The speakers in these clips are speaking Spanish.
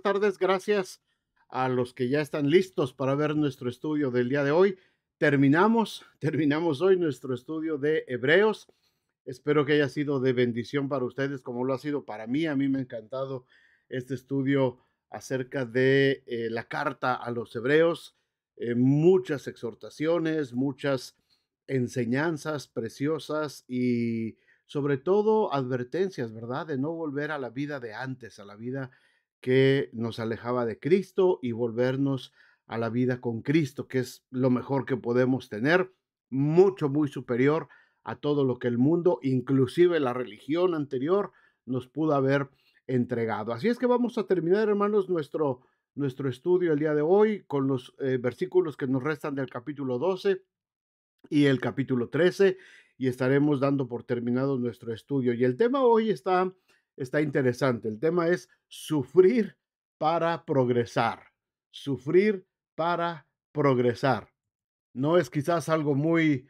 tardes. Gracias a los que ya están listos para ver nuestro estudio del día de hoy. Terminamos, terminamos hoy nuestro estudio de Hebreos. Espero que haya sido de bendición para ustedes como lo ha sido para mí. A mí me ha encantado este estudio acerca de eh, la carta a los Hebreos. Eh, muchas exhortaciones, muchas enseñanzas preciosas y sobre todo advertencias, ¿verdad? De no volver a la vida de antes, a la vida que nos alejaba de Cristo y volvernos a la vida con Cristo, que es lo mejor que podemos tener, mucho, muy superior a todo lo que el mundo, inclusive la religión anterior, nos pudo haber entregado. Así es que vamos a terminar, hermanos, nuestro, nuestro estudio el día de hoy con los eh, versículos que nos restan del capítulo 12 y el capítulo 13 y estaremos dando por terminado nuestro estudio. Y el tema hoy está está interesante. El tema es sufrir para progresar. Sufrir para progresar. No es quizás algo muy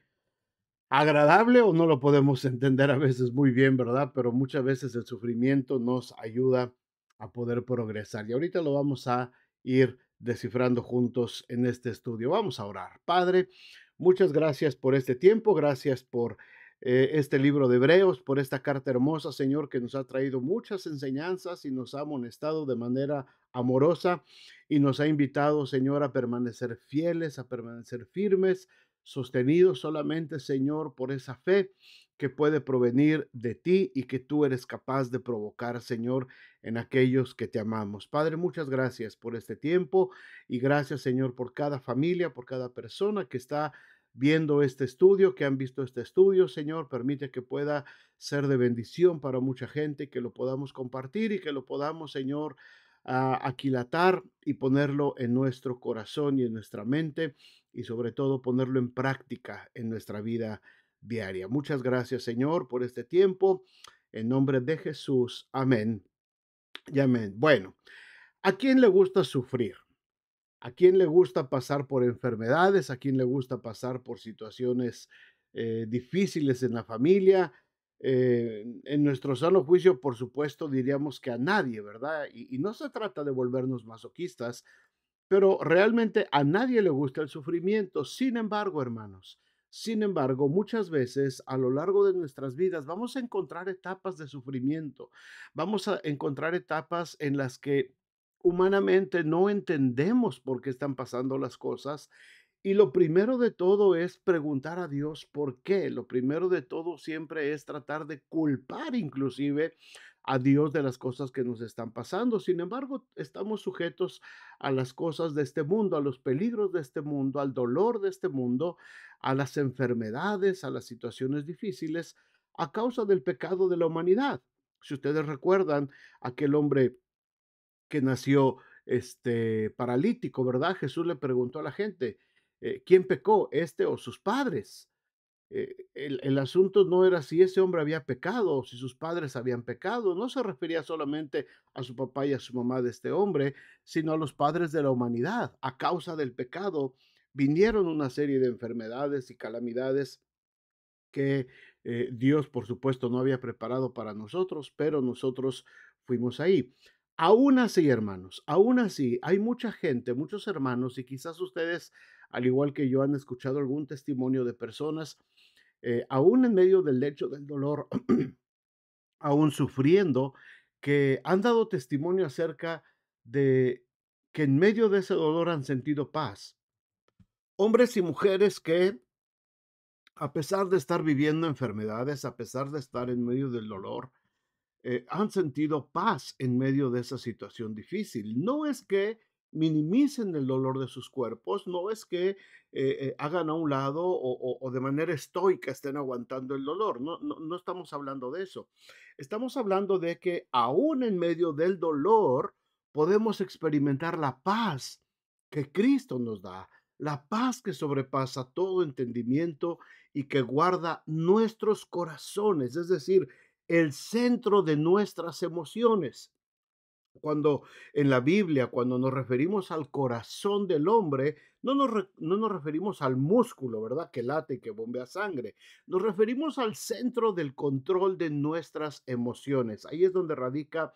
agradable o no lo podemos entender a veces muy bien, ¿verdad? Pero muchas veces el sufrimiento nos ayuda a poder progresar. Y ahorita lo vamos a ir descifrando juntos en este estudio. Vamos a orar. Padre, muchas gracias por este tiempo, gracias por eh, este libro de Hebreos, por esta carta hermosa, Señor, que nos ha traído muchas enseñanzas y nos ha amonestado de manera amorosa y nos ha invitado, Señor, a permanecer fieles, a permanecer firmes, sostenidos solamente, Señor, por esa fe que puede provenir de ti y que tú eres capaz de provocar, Señor, en aquellos que te amamos. Padre, muchas gracias por este tiempo y gracias, Señor, por cada familia, por cada persona que está viendo este estudio, que han visto este estudio, Señor. Permite que pueda ser de bendición para mucha gente, que lo podamos compartir y que lo podamos, Señor, ah, aquilatar y ponerlo en nuestro corazón y en nuestra mente y sobre todo ponerlo en práctica en nuestra vida diaria. Muchas gracias Señor por este tiempo. En nombre de Jesús. Amén. Y amén. Bueno, ¿a quién le gusta sufrir? ¿A quién le gusta pasar por enfermedades? ¿A quién le gusta pasar por situaciones eh, difíciles en la familia? Eh, en nuestro sano juicio, por supuesto, diríamos que a nadie, ¿verdad? Y, y no se trata de volvernos masoquistas, pero realmente a nadie le gusta el sufrimiento. Sin embargo, hermanos, sin embargo, muchas veces a lo largo de nuestras vidas vamos a encontrar etapas de sufrimiento, vamos a encontrar etapas en las que humanamente no entendemos por qué están pasando las cosas. Y lo primero de todo es preguntar a Dios por qué. Lo primero de todo siempre es tratar de culpar inclusive a Dios de las cosas que nos están pasando. Sin embargo, estamos sujetos a las cosas de este mundo, a los peligros de este mundo, al dolor de este mundo, a las enfermedades, a las situaciones difíciles, a causa del pecado de la humanidad. Si ustedes recuerdan, aquel hombre que nació este paralítico, ¿verdad? Jesús le preguntó a la gente, eh, ¿quién pecó, este o sus padres? Eh, el, asunto no era si ese hombre había pecado o si sus padres habían pecado, no se refería solamente a su papá y a su mamá de este hombre, sino a los padres de la humanidad. A causa del pecado vinieron una serie de enfermedades y calamidades que eh, Dios, por supuesto, no había preparado para nosotros, pero nosotros fuimos ahí. Aún así, hermanos, aún así, hay mucha gente, muchos hermanos, y quizás ustedes, al igual que yo, han escuchado algún testimonio de personas, eh, aún en medio del lecho del dolor, aún sufriendo, que han dado testimonio acerca de que en medio de ese dolor han sentido paz. Hombres y mujeres que, a pesar de estar viviendo enfermedades, a pesar de estar en medio del dolor, eh, han sentido paz en medio de esa situación difícil. No es que minimicen el dolor de sus cuerpos, no es que eh, eh, hagan a un lado o, de manera estoica estén aguantando el dolor, no, no, no estamos hablando de eso. Estamos hablando de que aún en medio del dolor podemos experimentar la paz que Cristo nos da, la paz que sobrepasa todo entendimiento y que guarda nuestros corazones, es decir, el centro de nuestras emociones. Cuando en la Biblia, cuando nos referimos al corazón del hombre, no nos, no nos referimos al músculo, ¿verdad? Que late que bombea sangre. Nos referimos al centro del control de nuestras emociones. Ahí es donde radica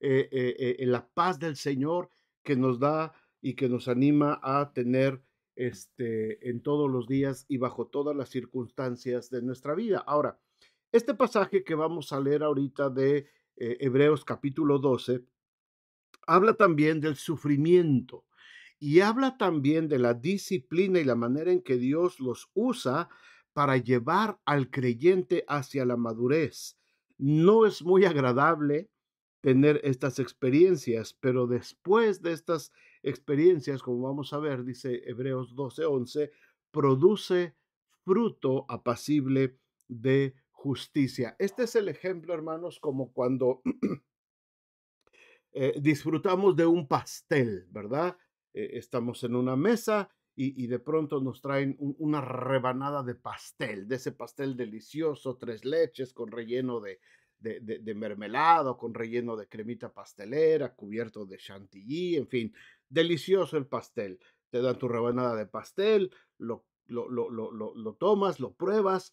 eh, eh, eh, la paz del Señor que nos da y que nos anima a tener este, en todos los días y bajo todas las circunstancias de nuestra vida. Ahora, este pasaje que vamos a leer ahorita de eh, Hebreos capítulo 12 habla también del sufrimiento y habla también de la disciplina y la manera en que Dios los usa para llevar al creyente hacia la madurez. No es muy agradable tener estas experiencias, pero después de estas experiencias, como vamos a ver, dice Hebreos 12:11, produce fruto apacible de justicia. Este es el ejemplo, hermanos, como cuando eh, disfrutamos de un pastel, ¿verdad? Eh, estamos en una mesa y, de pronto nos traen una rebanada de pastel, de ese pastel delicioso, tres leches con relleno de, de, mermelada, con relleno de cremita pastelera, cubierto de chantilly, en fin, delicioso el pastel. Te dan tu rebanada de pastel, lo tomas, lo pruebas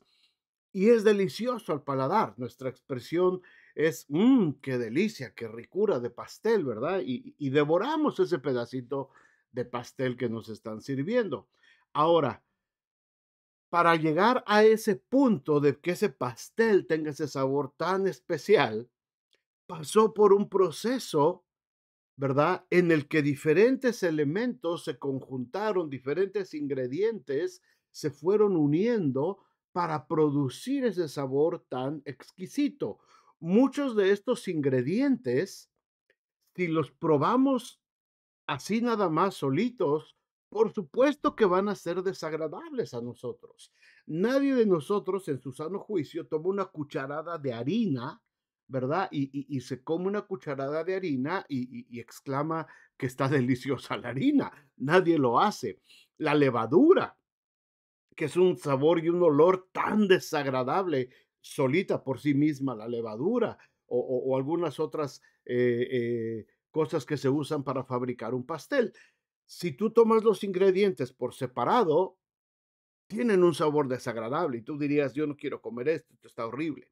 y es delicioso al paladar. Nuestra expresión es, mmm, qué delicia, qué ricura de pastel, ¿verdad? Y, y devoramos ese pedacito de pastel que nos están sirviendo. Ahora, para llegar a ese punto de que ese pastel tenga ese sabor tan especial, pasó por un proceso, ¿verdad? En el que diferentes elementos se conjuntaron, diferentes ingredientes se fueron uniendo para producir ese sabor tan exquisito. Muchos de estos ingredientes, si los probamos así nada más solitos, por supuesto que van a ser desagradables a nosotros. Nadie de nosotros en su sano juicio toma una cucharada de harina, ¿verdad? Y, se come una cucharada de harina y exclama que está deliciosa la harina. Nadie lo hace. La levadura, que es un sabor y un olor tan desagradable solita por sí misma, la levadura o, algunas otras eh, eh, cosas que se usan para fabricar un pastel. Si tú tomas los ingredientes por separado, tienen un sabor desagradable y tú dirías, yo no quiero comer esto, esto está horrible.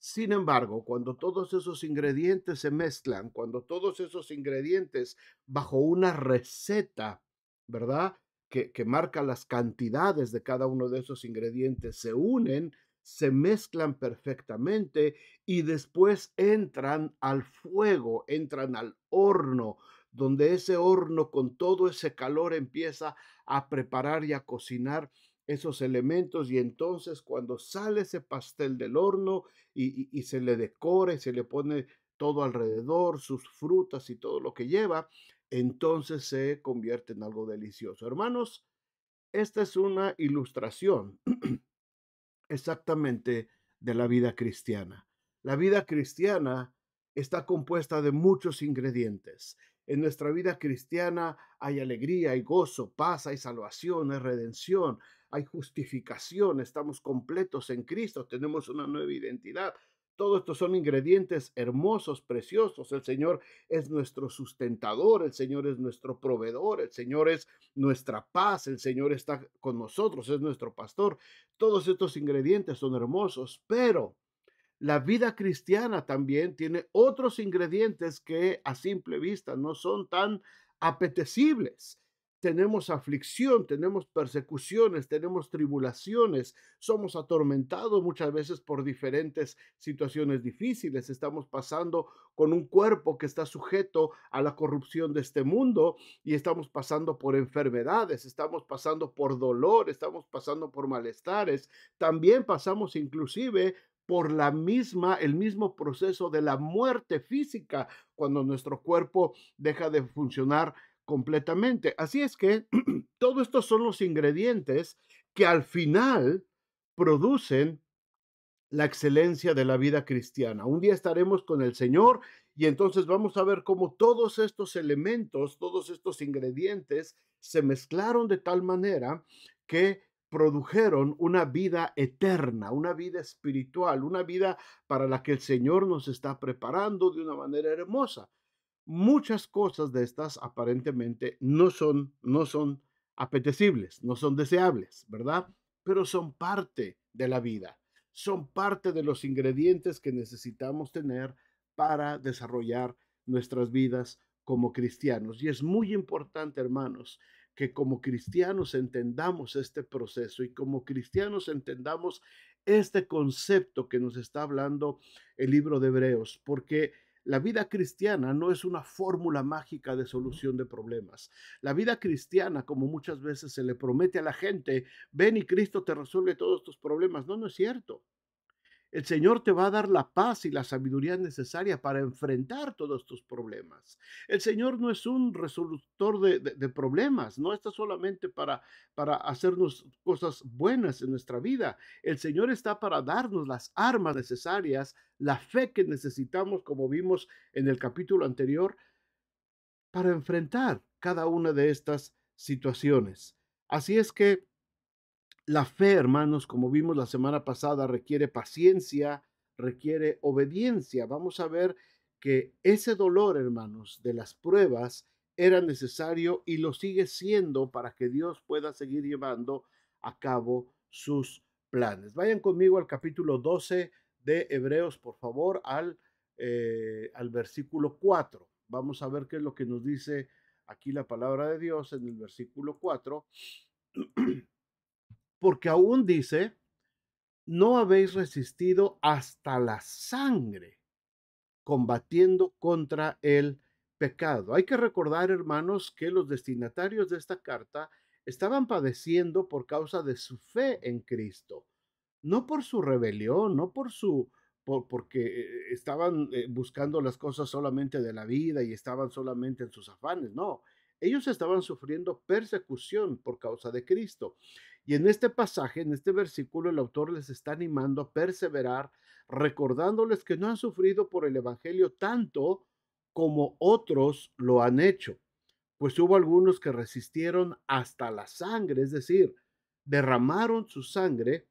Sin embargo, cuando todos esos ingredientes se mezclan, cuando todos esos ingredientes bajo una receta, ¿verdad? que, marca las cantidades de cada uno de esos ingredientes se unen, se mezclan perfectamente y después entran al fuego, entran al horno, donde ese horno con todo ese calor empieza a preparar y a cocinar esos elementos y entonces cuando sale ese pastel del horno y, se le decore, se le pone todo alrededor, sus frutas y todo lo que lleva, entonces se convierte en algo delicioso. Hermanos, esta es una ilustración exactamente de la vida cristiana. La vida cristiana está compuesta de muchos ingredientes. En nuestra vida cristiana hay alegría, hay gozo, paz, hay salvación, hay redención, hay justificación, estamos completos en Cristo, tenemos una nueva identidad, todos estos son ingredientes hermosos, preciosos. El Señor es nuestro sustentador, el Señor es nuestro proveedor, el Señor es nuestra paz, el Señor está con nosotros, es nuestro pastor. Todos estos ingredientes son hermosos, pero la vida cristiana también tiene otros ingredientes que a simple vista no son tan apetecibles tenemos aflicción, tenemos persecuciones, tenemos tribulaciones, somos atormentados muchas veces por diferentes situaciones difíciles, estamos pasando con un cuerpo que está sujeto a la corrupción de este mundo y estamos pasando por enfermedades, estamos pasando por dolor, estamos pasando por malestares, también pasamos inclusive por la misma, el mismo proceso de la muerte física cuando nuestro cuerpo deja de funcionar completamente. Así es que todos estos son los ingredientes que al final producen la excelencia de la vida cristiana. Un día estaremos con el Señor y entonces vamos a ver cómo todos estos elementos, todos estos ingredientes se mezclaron de tal manera que produjeron una vida eterna, una vida espiritual, una vida para la que el Señor nos está preparando de una manera hermosa muchas cosas de estas aparentemente no son, no son apetecibles, no son deseables, ¿verdad? Pero son parte de la vida, son parte de los ingredientes que necesitamos tener para desarrollar nuestras vidas como cristianos. Y es muy importante, hermanos, que como cristianos entendamos este proceso y como cristianos entendamos este concepto que nos está hablando el libro de Hebreos, porque la vida cristiana no es una fórmula mágica de solución de problemas. La vida cristiana, como muchas veces se le promete a la gente, ven y Cristo te resuelve todos tus problemas. No, no es cierto. El Señor te va a dar la paz y la sabiduría necesaria para enfrentar todos tus problemas. El Señor no es un resolutor de, problemas, no está solamente para, para hacernos cosas buenas en nuestra vida. El Señor está para darnos las armas necesarias, la fe que necesitamos, como vimos en el capítulo anterior, para enfrentar cada una de estas situaciones. Así es que la fe, hermanos, como vimos la semana pasada, requiere paciencia, requiere obediencia. Vamos a ver que ese dolor, hermanos, de las pruebas era necesario y lo sigue siendo para que Dios pueda seguir llevando a cabo sus planes. Vayan conmigo al capítulo 12 de Hebreos, por favor, al, eh, al versículo 4. Vamos a ver qué es lo que nos dice aquí la palabra de Dios en el versículo 4. porque aún dice, no habéis resistido hasta la sangre combatiendo contra el pecado. Hay que recordar, hermanos, que los destinatarios de esta carta estaban padeciendo por causa de su fe en Cristo, no por su rebelión, no por su porque estaban eh, buscando las cosas solamente de la vida y estaban solamente en sus afanes, no. Ellos estaban sufriendo persecución por causa de Cristo. Y en este pasaje, en este versículo, el autor les está animando a perseverar, recordándoles que no han sufrido por el Evangelio tanto como otros lo han hecho, pues hubo algunos que resistieron hasta la sangre, es decir, derramaron su sangre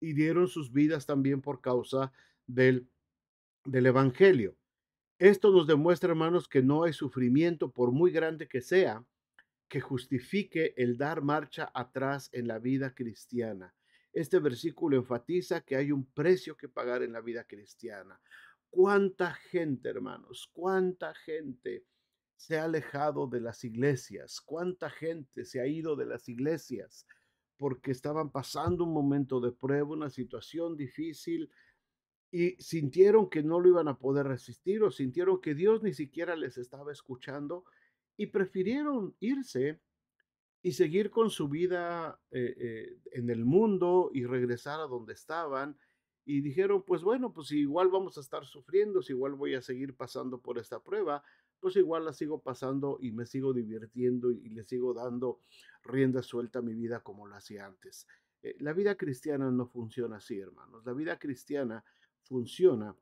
y dieron sus vidas también por causa del, del Evangelio. Esto nos demuestra, hermanos, que no hay sufrimiento, por muy grande que sea, que justifique el dar marcha atrás en la vida cristiana. Este versículo enfatiza que hay un precio que pagar en la vida cristiana. ¿Cuánta gente, hermanos? ¿Cuánta gente se ha alejado de las iglesias? ¿Cuánta gente se ha ido de las iglesias? Porque estaban pasando un momento de prueba, una situación difícil, y sintieron que no lo iban a poder resistir o sintieron que Dios ni siquiera les estaba escuchando y prefirieron irse y seguir con su vida eh, eh, en el mundo y regresar a donde estaban. Y dijeron, pues bueno, pues igual vamos a estar sufriendo, si igual voy a seguir pasando por esta prueba, pues igual la sigo pasando y me sigo divirtiendo y, le sigo dando rienda suelta a mi vida como lo hacía antes. Eh, la vida cristiana no funciona así, hermanos. La vida cristiana funciona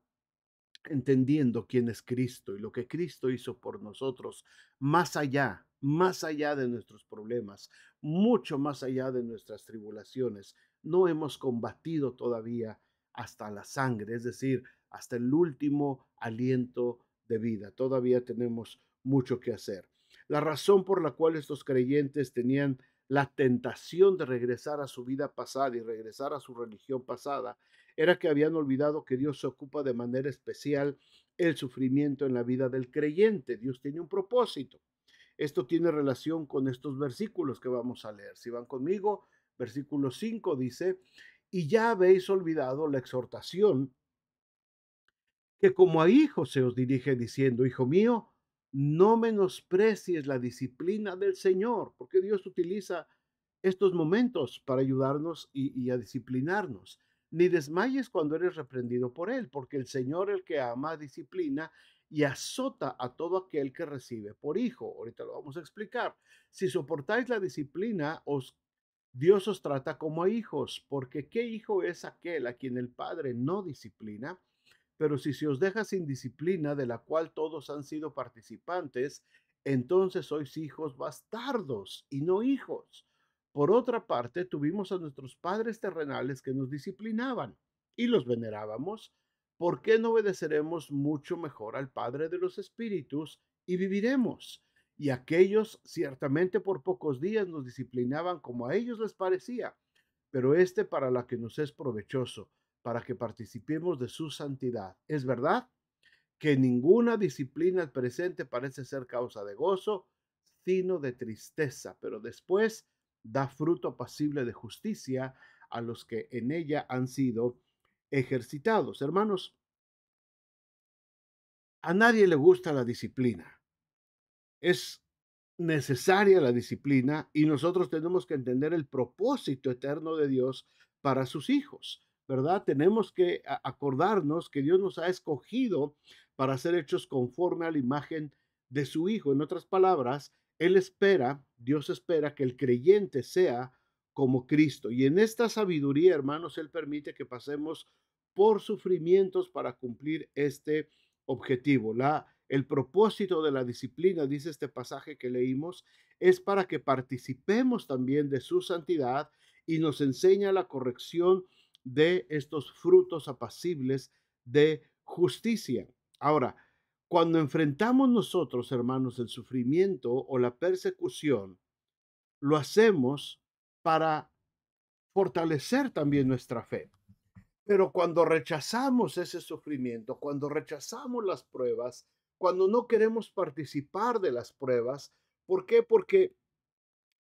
entendiendo quién es Cristo y lo que Cristo hizo por nosotros, más allá, más allá de nuestros problemas, mucho más allá de nuestras tribulaciones. No hemos combatido todavía hasta la sangre, es decir, hasta el último aliento de vida. Todavía tenemos mucho que hacer. La razón por la cual estos creyentes tenían la tentación de regresar a su vida pasada y regresar a su religión pasada era que habían olvidado que Dios se ocupa de manera especial el sufrimiento en la vida del creyente. Dios tiene un propósito. Esto tiene relación con estos versículos que vamos a leer. Si van conmigo, versículo 5 dice, y ya habéis olvidado la exhortación que como a hijos se os dirige diciendo, hijo mío, no menosprecies la disciplina del Señor, porque Dios utiliza estos momentos para ayudarnos y, y a disciplinarnos ni desmayes cuando eres reprendido por él, porque el Señor el que ama disciplina y azota a todo aquel que recibe por hijo. Ahorita lo vamos a explicar. Si soportáis la disciplina, os, Dios os trata como hijos, porque ¿qué hijo es aquel a quien el Padre no disciplina? Pero si se os deja sin disciplina, de la cual todos han sido participantes, entonces sois hijos bastardos y no hijos por otra parte, tuvimos a nuestros padres terrenales que nos disciplinaban y los venerábamos. ¿Por qué no obedeceremos mucho mejor al Padre de los Espíritus y viviremos? Y aquellos ciertamente por pocos días nos disciplinaban como a ellos les parecía, pero este para la que nos es provechoso, para que participemos de su santidad. ¿Es verdad? que ninguna disciplina presente parece ser causa de gozo, sino de tristeza, pero después da fruto pasible de justicia a los que en ella han sido ejercitados. Hermanos, a nadie le gusta la disciplina. Es necesaria la disciplina y nosotros tenemos que entender el propósito eterno de Dios para sus hijos, ¿verdad? Tenemos que acordarnos que Dios nos ha escogido para ser hechos conforme a la imagen de su Hijo. En otras palabras, él espera, Dios espera que el creyente sea como Cristo. Y en esta sabiduría, hermanos, Él permite que pasemos por sufrimientos para cumplir este objetivo. La, el propósito de la disciplina, dice este pasaje que leímos, es para que participemos también de su santidad y nos enseña la corrección de estos frutos apacibles de justicia. Ahora, cuando enfrentamos nosotros, hermanos, el sufrimiento o la persecución, lo hacemos para fortalecer también nuestra fe. Pero cuando rechazamos ese sufrimiento, cuando rechazamos las pruebas, cuando no queremos participar de las pruebas, ¿por qué? Porque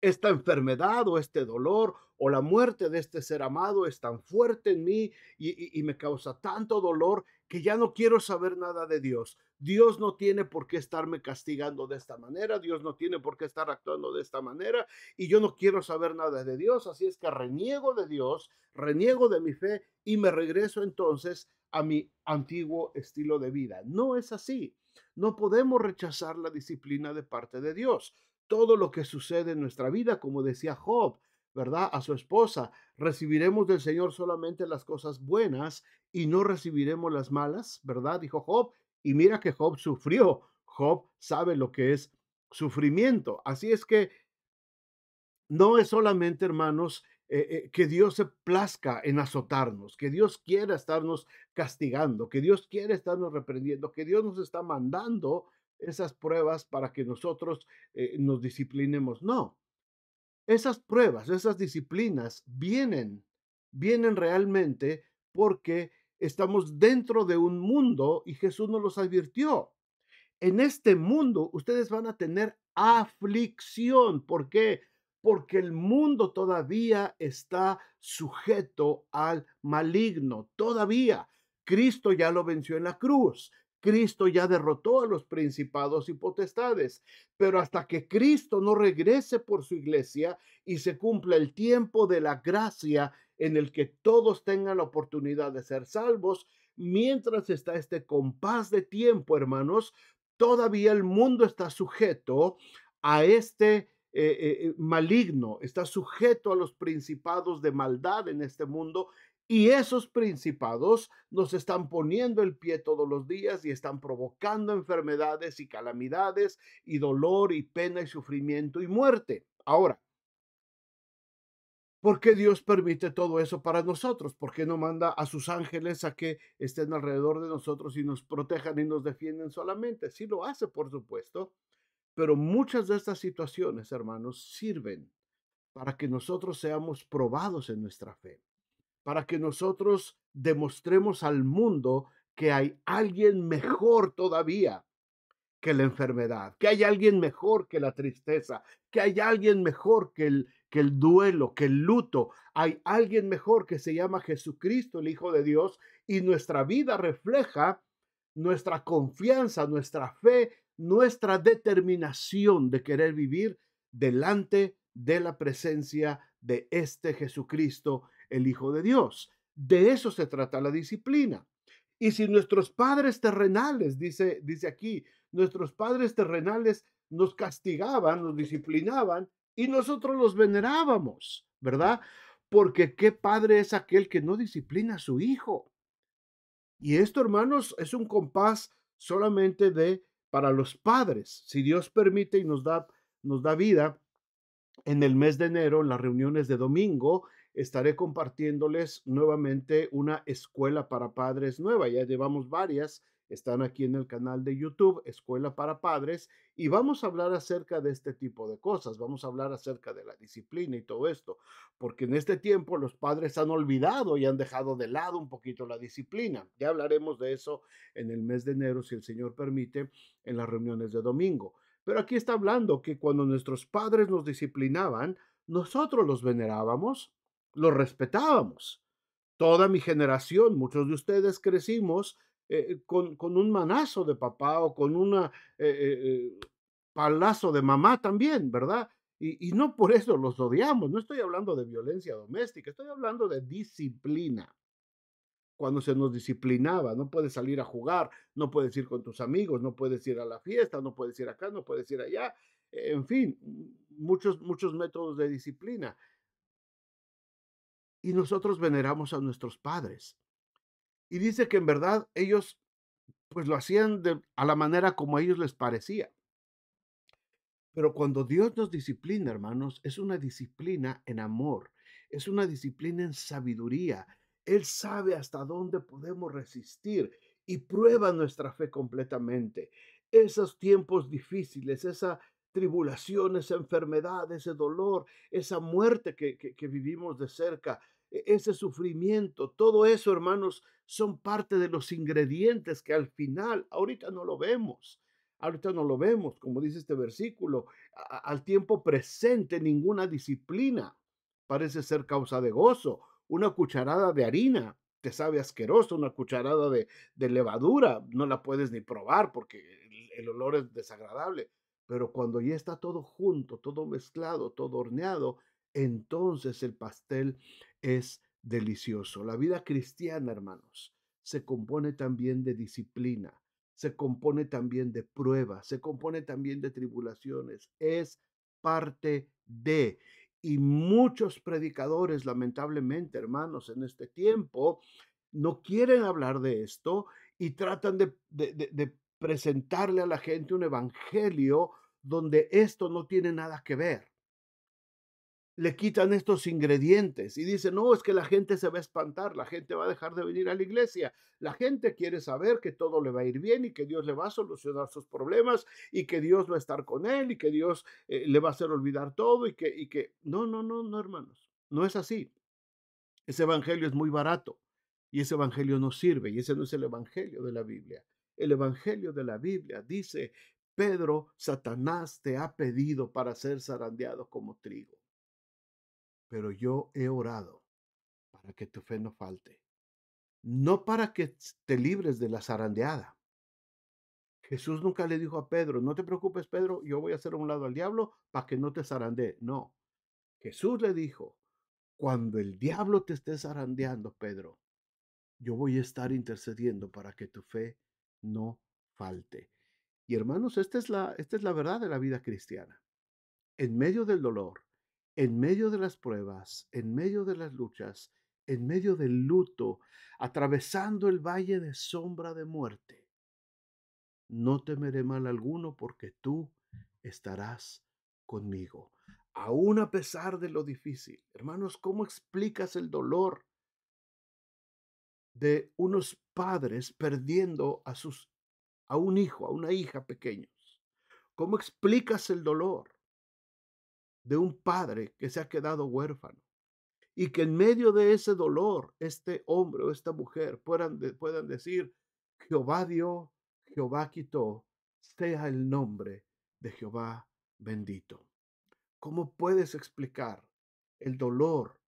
esta enfermedad o este dolor o la muerte de este ser amado es tan fuerte en mí y, me causa tanto dolor que ya no quiero saber nada de Dios. Dios no tiene por qué estarme castigando de esta manera, Dios no tiene por qué estar actuando de esta manera y yo no quiero saber nada de Dios, así es que reniego de Dios, reniego de mi fe y me regreso entonces a mi antiguo estilo de vida. No es así. No podemos rechazar la disciplina de parte de Dios. Todo lo que sucede en nuestra vida, como decía Job, ¿verdad? A su esposa, recibiremos del Señor solamente las cosas buenas y no recibiremos las malas, ¿verdad? Dijo Job, y mira que Job sufrió. Job sabe lo que es sufrimiento. Así es que no es solamente, hermanos, eh, eh, que Dios se plazca en azotarnos, que Dios quiera estarnos castigando, que Dios quiera estarnos reprendiendo, que Dios nos está mandando esas pruebas para que nosotros eh, nos disciplinemos. No, esas pruebas, esas disciplinas vienen, vienen realmente porque Estamos dentro de un mundo y Jesús nos los advirtió. En este mundo ustedes van a tener aflicción. ¿Por qué? Porque el mundo todavía está sujeto al maligno. Todavía. Cristo ya lo venció en la cruz. Cristo ya derrotó a los principados y potestades. Pero hasta que Cristo no regrese por su iglesia y se cumpla el tiempo de la gracia en el que todos tengan la oportunidad de ser salvos, mientras está este compás de tiempo, hermanos, todavía el mundo está sujeto a este eh, eh, eh, maligno, está sujeto a los principados de maldad en este mundo y esos principados nos están poniendo el pie todos los días y están provocando enfermedades y calamidades y dolor y pena y sufrimiento y muerte. Ahora, ¿por qué Dios permite todo eso para nosotros? ¿Por qué no manda a sus ángeles a que estén alrededor de nosotros y nos protejan y nos defienden solamente? Sí lo hace, por supuesto, pero muchas de estas situaciones, hermanos, sirven para que nosotros seamos probados en nuestra fe para que nosotros demostremos al mundo que hay alguien mejor todavía que la enfermedad, que hay alguien mejor que la tristeza, que hay alguien mejor que el, duelo, que el luto, hay alguien mejor que se llama Jesucristo, el Hijo de Dios, y nuestra vida refleja nuestra confianza, nuestra fe, nuestra determinación de querer vivir delante de la presencia de este Jesucristo el Hijo de Dios. De eso se trata la disciplina. Y si nuestros padres terrenales, dice, dice aquí, nuestros padres terrenales nos castigaban, nos disciplinaban y nosotros los venerábamos, ¿verdad? Porque qué padre es aquel que no disciplina a su hijo. Y esto, hermanos, es un compás solamente de para los padres. Si Dios permite y nos da nos da vida en el mes de enero, en las reuniones de domingo, estaré compartiéndoles nuevamente una escuela para padres nueva. Ya llevamos varias, están aquí en el canal de YouTube, Escuela para Padres, y vamos a hablar acerca de este tipo de cosas, vamos a hablar acerca de la disciplina y todo esto, porque en este tiempo los padres han olvidado y han dejado de lado un poquito la disciplina. Ya hablaremos de eso en el mes de enero, si el Señor permite, en las reuniones de domingo. Pero aquí está hablando que cuando nuestros padres nos disciplinaban, nosotros los venerábamos, lo respetábamos. Toda mi generación, muchos de ustedes crecimos eh, eh, con, un manazo de papá o con un eh, palazo de mamá también, ¿verdad? Y, y no por eso los odiamos, no estoy hablando de violencia doméstica, estoy hablando de disciplina cuando se nos disciplinaba, no puedes salir a jugar, no puedes ir con tus amigos, no puedes ir a la fiesta, no puedes ir acá, no puedes ir allá, en fin, muchos, muchos métodos de disciplina y nosotros veneramos a nuestros padres. Y dice que en verdad ellos pues lo hacían de, a la manera como a ellos les parecía. Pero cuando Dios nos disciplina, hermanos, es una disciplina en amor, es una disciplina en sabiduría. Él sabe hasta dónde podemos resistir y prueba nuestra fe completamente. Esos tiempos difíciles, esa tribulación, esa enfermedad, ese dolor, esa muerte que vivimos de cerca, e-, ese sufrimiento, todo eso, hermanos, son parte de los ingredientes que al final, ahorita no lo vemos, ahorita no lo vemos, como dice este versículo, al tiempo presente ninguna disciplina parece ser causa de gozo. Una cucharada de harina te sabe asqueroso, una cucharada de, levadura no la puedes ni probar porque el, el olor es desagradable. Pero cuando ya está todo junto, todo mezclado, todo horneado, entonces el pastel es delicioso. La vida cristiana, hermanos, se compone también de disciplina, se compone también de pruebas, se compone también de tribulaciones. Es parte de... Y muchos predicadores, lamentablemente, hermanos, en este tiempo, no quieren hablar de esto y tratan de, presentarle a la gente un evangelio donde esto no tiene nada que ver le quitan estos ingredientes y dice, no, es que la gente se va a espantar, la gente va a dejar de venir a la iglesia, la gente quiere saber que todo le va a ir bien y que Dios le va a solucionar sus problemas y que Dios va a estar con él y que Dios eh, le va a hacer olvidar todo y que, y que, no, no, no, no, hermanos, no es así. Ese evangelio es muy barato y ese evangelio no sirve y ese no es el evangelio de la Biblia. El evangelio de la Biblia dice, Pedro, Satanás te ha pedido para ser zarandeado como trigo pero yo he orado para que tu fe no falte, no para que te libres de la zarandeada. Jesús nunca le dijo a Pedro, no te preocupes Pedro, yo voy a hacer un lado al diablo para que no te zarandee. No, Jesús le dijo, cuando el diablo te esté zarandeando, Pedro, yo voy a estar intercediendo para que tu fe no falte. Y hermanos, esta es la, esta es la verdad de la vida cristiana. En medio del dolor, en medio de las pruebas, en medio de las luchas, en medio del luto, atravesando el valle de sombra de muerte. No temeré mal alguno porque tú estarás conmigo, aún a pesar de lo difícil. Hermanos, ¿cómo explicas el dolor de unos padres perdiendo a sus a un hijo, a una hija pequeños? ¿Cómo explicas el dolor de un padre que se ha quedado huérfano y que en medio de ese dolor este hombre o esta mujer puedan, puedan decir, Jehová dio, Jehová quitó, sea el nombre de Jehová bendito. ¿Cómo puedes explicar el dolor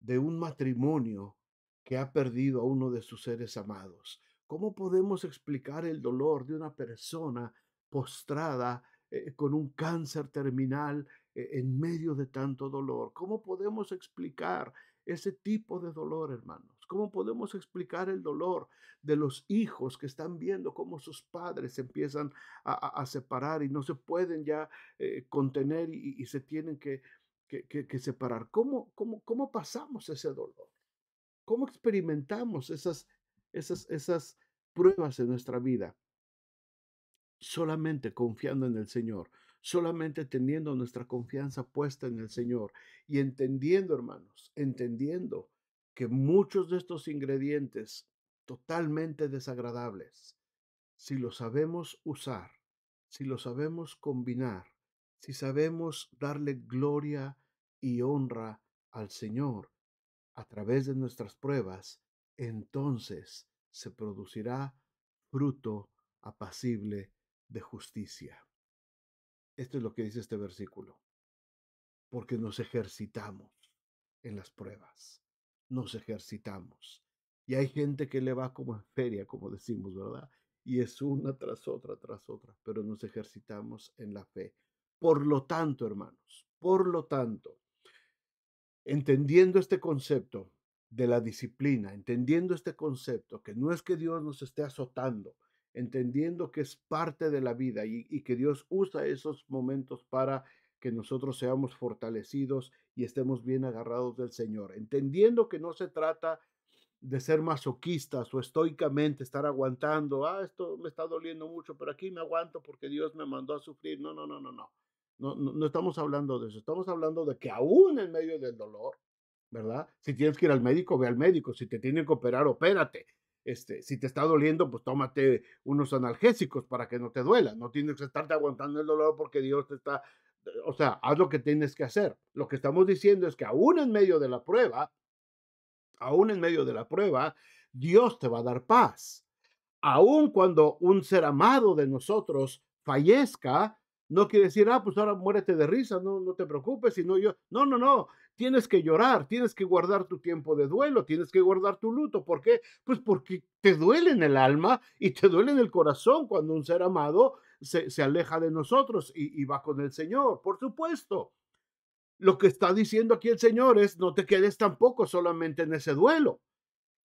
de un matrimonio que ha perdido a uno de sus seres amados? ¿Cómo podemos explicar el dolor de una persona postrada eh, con un cáncer terminal e-, en medio de tanto dolor. ¿Cómo podemos explicar ese tipo de dolor, hermanos? ¿Cómo podemos explicar el dolor de los hijos que están viendo cómo sus padres empiezan a, separar y no se pueden ya eh, contener y, se tienen que, separar? ¿Cómo, ¿Cómo, cómo, pasamos ese dolor? ¿Cómo experimentamos esas, esas, esas pruebas en nuestra vida? Solamente confiando en el Señor solamente teniendo nuestra confianza puesta en el Señor y entendiendo, hermanos, entendiendo que muchos de estos ingredientes totalmente desagradables, si los sabemos usar, si los sabemos combinar, si sabemos darle gloria y honra al Señor a través de nuestras pruebas, entonces se producirá fruto apacible de justicia. Esto es lo que dice este versículo. Porque nos ejercitamos en las pruebas. Nos ejercitamos. Y hay gente que le va como en feria, como decimos, ¿verdad? Y es una tras otra, tras otra, pero nos ejercitamos en la fe. Por lo tanto, hermanos, por lo tanto, entendiendo este concepto de la disciplina, entendiendo este concepto, que no es que Dios nos esté azotando, entendiendo que es parte de la vida y, que Dios usa esos momentos para que nosotros seamos fortalecidos y estemos bien agarrados del Señor, entendiendo que no se trata de ser masoquistas o estoicamente estar aguantando, ah, esto me está doliendo mucho, pero aquí me aguanto porque Dios me mandó a sufrir. No, no, no, no, no. No, no, no estamos hablando de eso, estamos hablando de que aún en medio del dolor, ¿verdad? Si tienes que ir al médico, ve al médico, si te tienen que operar, opérate, este, si te está doliendo, pues tómate unos analgésicos para que no te duela. No tienes que estarte aguantando el dolor porque Dios te está, o sea, haz lo que tienes que hacer. Lo que estamos diciendo es que aún en medio de la prueba, aún en medio de la prueba, Dios te va a dar paz. Aún cuando un ser amado de nosotros fallezca, no quiere decir, ah, pues ahora muérete de risa, no, no te preocupes, sino yo. No, no, no. Tienes que llorar, tienes que guardar tu tiempo de duelo, tienes que guardar tu luto. ¿Por qué? Pues porque te duele en el alma y te duele en el corazón cuando un ser amado se, aleja de nosotros y va con el Señor, por supuesto. Lo que está diciendo aquí el Señor es, no te quedes tampoco solamente en ese duelo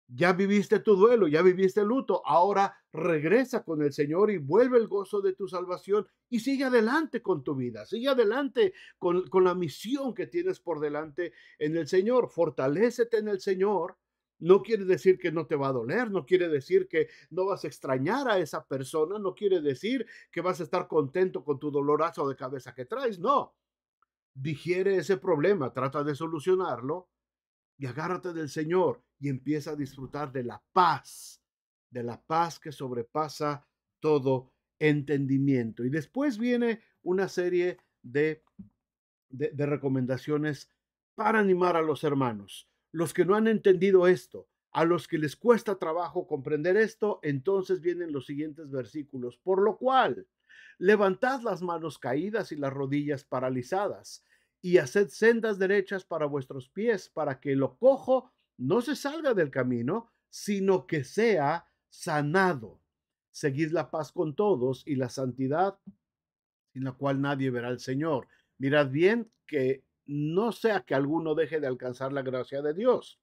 ya viviste tu duelo, ya viviste el luto, ahora regresa con el Señor y vuelve el gozo de tu salvación y sigue adelante con tu vida, sigue adelante con, con la misión que tienes por delante en el Señor, fortalécete en el Señor. No quiere decir que no te va a doler, no quiere decir que no vas a extrañar a esa persona, no quiere decir que vas a estar contento con tu dolorazo de cabeza que traes, no. Digiere ese problema, trata de solucionarlo y agárrate del Señor y empieza a disfrutar de la paz, de la paz que sobrepasa todo entendimiento. Y después viene una serie de, de, de recomendaciones para animar a los hermanos, los que no han entendido esto. A los que les cuesta trabajo comprender esto, entonces vienen los siguientes versículos. Por lo cual, levantad las manos caídas y las rodillas paralizadas y haced sendas derechas para vuestros pies, para que lo cojo no se salga del camino, sino que sea sanado. Seguid la paz con todos y la santidad, sin la cual nadie verá al Señor. Mirad bien que no sea que alguno deje de alcanzar la gracia de Dios,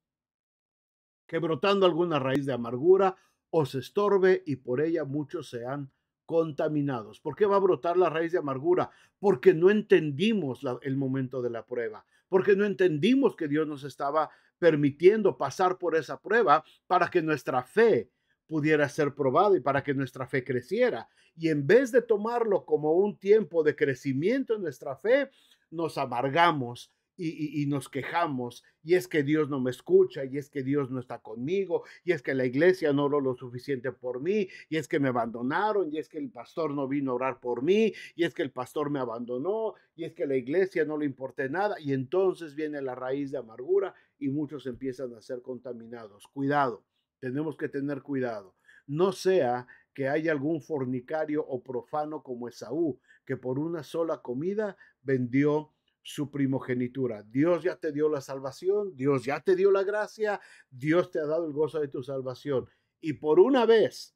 que brotando alguna raíz de amargura os estorbe y por ella muchos sean contaminados. ¿Por qué va a brotar la raíz de amargura? Porque no entendimos el momento de la prueba, porque no entendimos que Dios nos estaba permitiendo pasar por esa prueba para que nuestra fe pudiera ser probada y para que nuestra fe creciera. Y en vez de tomarlo como un tiempo de crecimiento en nuestra fe, nos amargamos, y, nos quejamos, y es que Dios no me escucha, y es que Dios no está conmigo, y es que la iglesia no oró lo suficiente por mí, y es que me abandonaron, y es que el pastor no vino a orar por mí, y es que el pastor me abandonó, y es que la iglesia no le importé nada, y entonces viene la raíz de amargura y muchos empiezan a ser contaminados. Cuidado, tenemos que tener cuidado. No sea que haya algún fornicario o profano como Esaú, que por una sola comida vendió su primogenitura. Dios ya te dio la salvación, Dios ya te dio la gracia, Dios te ha dado el gozo de tu salvación. Y por una vez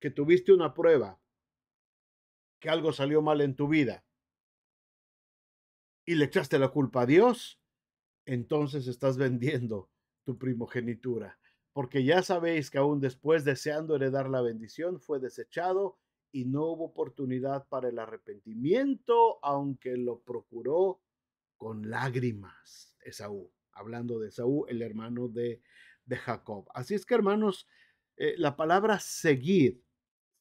que tuviste una prueba, que algo salió mal en tu vida y le echaste la culpa a Dios, entonces estás vendiendo tu primogenitura. Porque ya sabéis que aún después deseando heredar la bendición fue desechado y no hubo oportunidad para el arrepentimiento, aunque lo procuró con lágrimas, Esaú, hablando de Esaú, el hermano de, de Jacob. Así es que, hermanos, eh, la palabra seguir,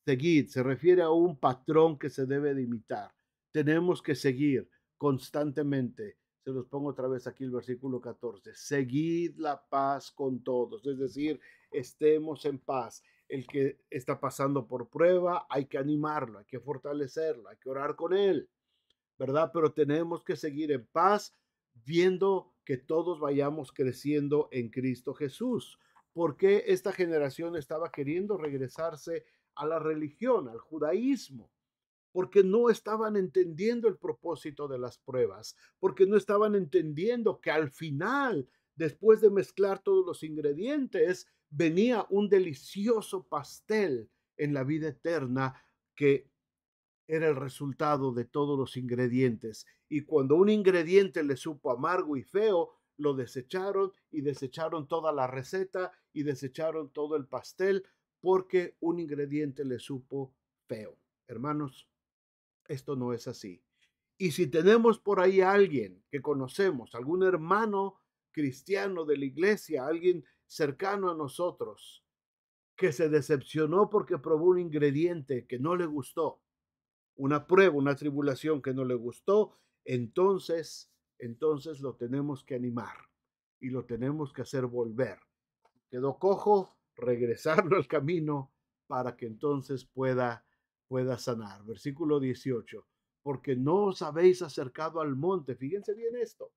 seguir, se refiere a un patrón que se debe de imitar. Tenemos que seguir constantemente. Se los pongo otra vez aquí el versículo 14. Seguid la paz con todos, es decir, estemos en paz. El que está pasando por prueba, hay que animarlo, hay que fortalecerlo, hay que orar con él. ¿verdad? Pero tenemos que seguir en paz viendo que todos vayamos creciendo en Cristo Jesús. ¿Por qué esta generación estaba queriendo regresarse a la religión, al judaísmo? Porque no estaban entendiendo el propósito de las pruebas, porque no estaban entendiendo que al final, después de mezclar todos los ingredientes, venía un delicioso pastel en la vida eterna que era el resultado de todos los ingredientes. Y cuando un ingrediente le supo amargo y feo, lo desecharon y desecharon toda la receta y desecharon todo el pastel porque un ingrediente le supo feo. Hermanos, esto no es así. Y si tenemos por ahí a alguien que conocemos, algún hermano cristiano de la iglesia, alguien cercano a nosotros, que se decepcionó porque probó un ingrediente que no le gustó, una prueba, una tribulación que no le gustó, entonces, entonces lo tenemos que animar y lo tenemos que hacer volver. Quedó cojo, regresarlo al camino para que entonces pueda pueda sanar. Versículo 18, porque no os habéis acercado al monte. Fíjense bien esto.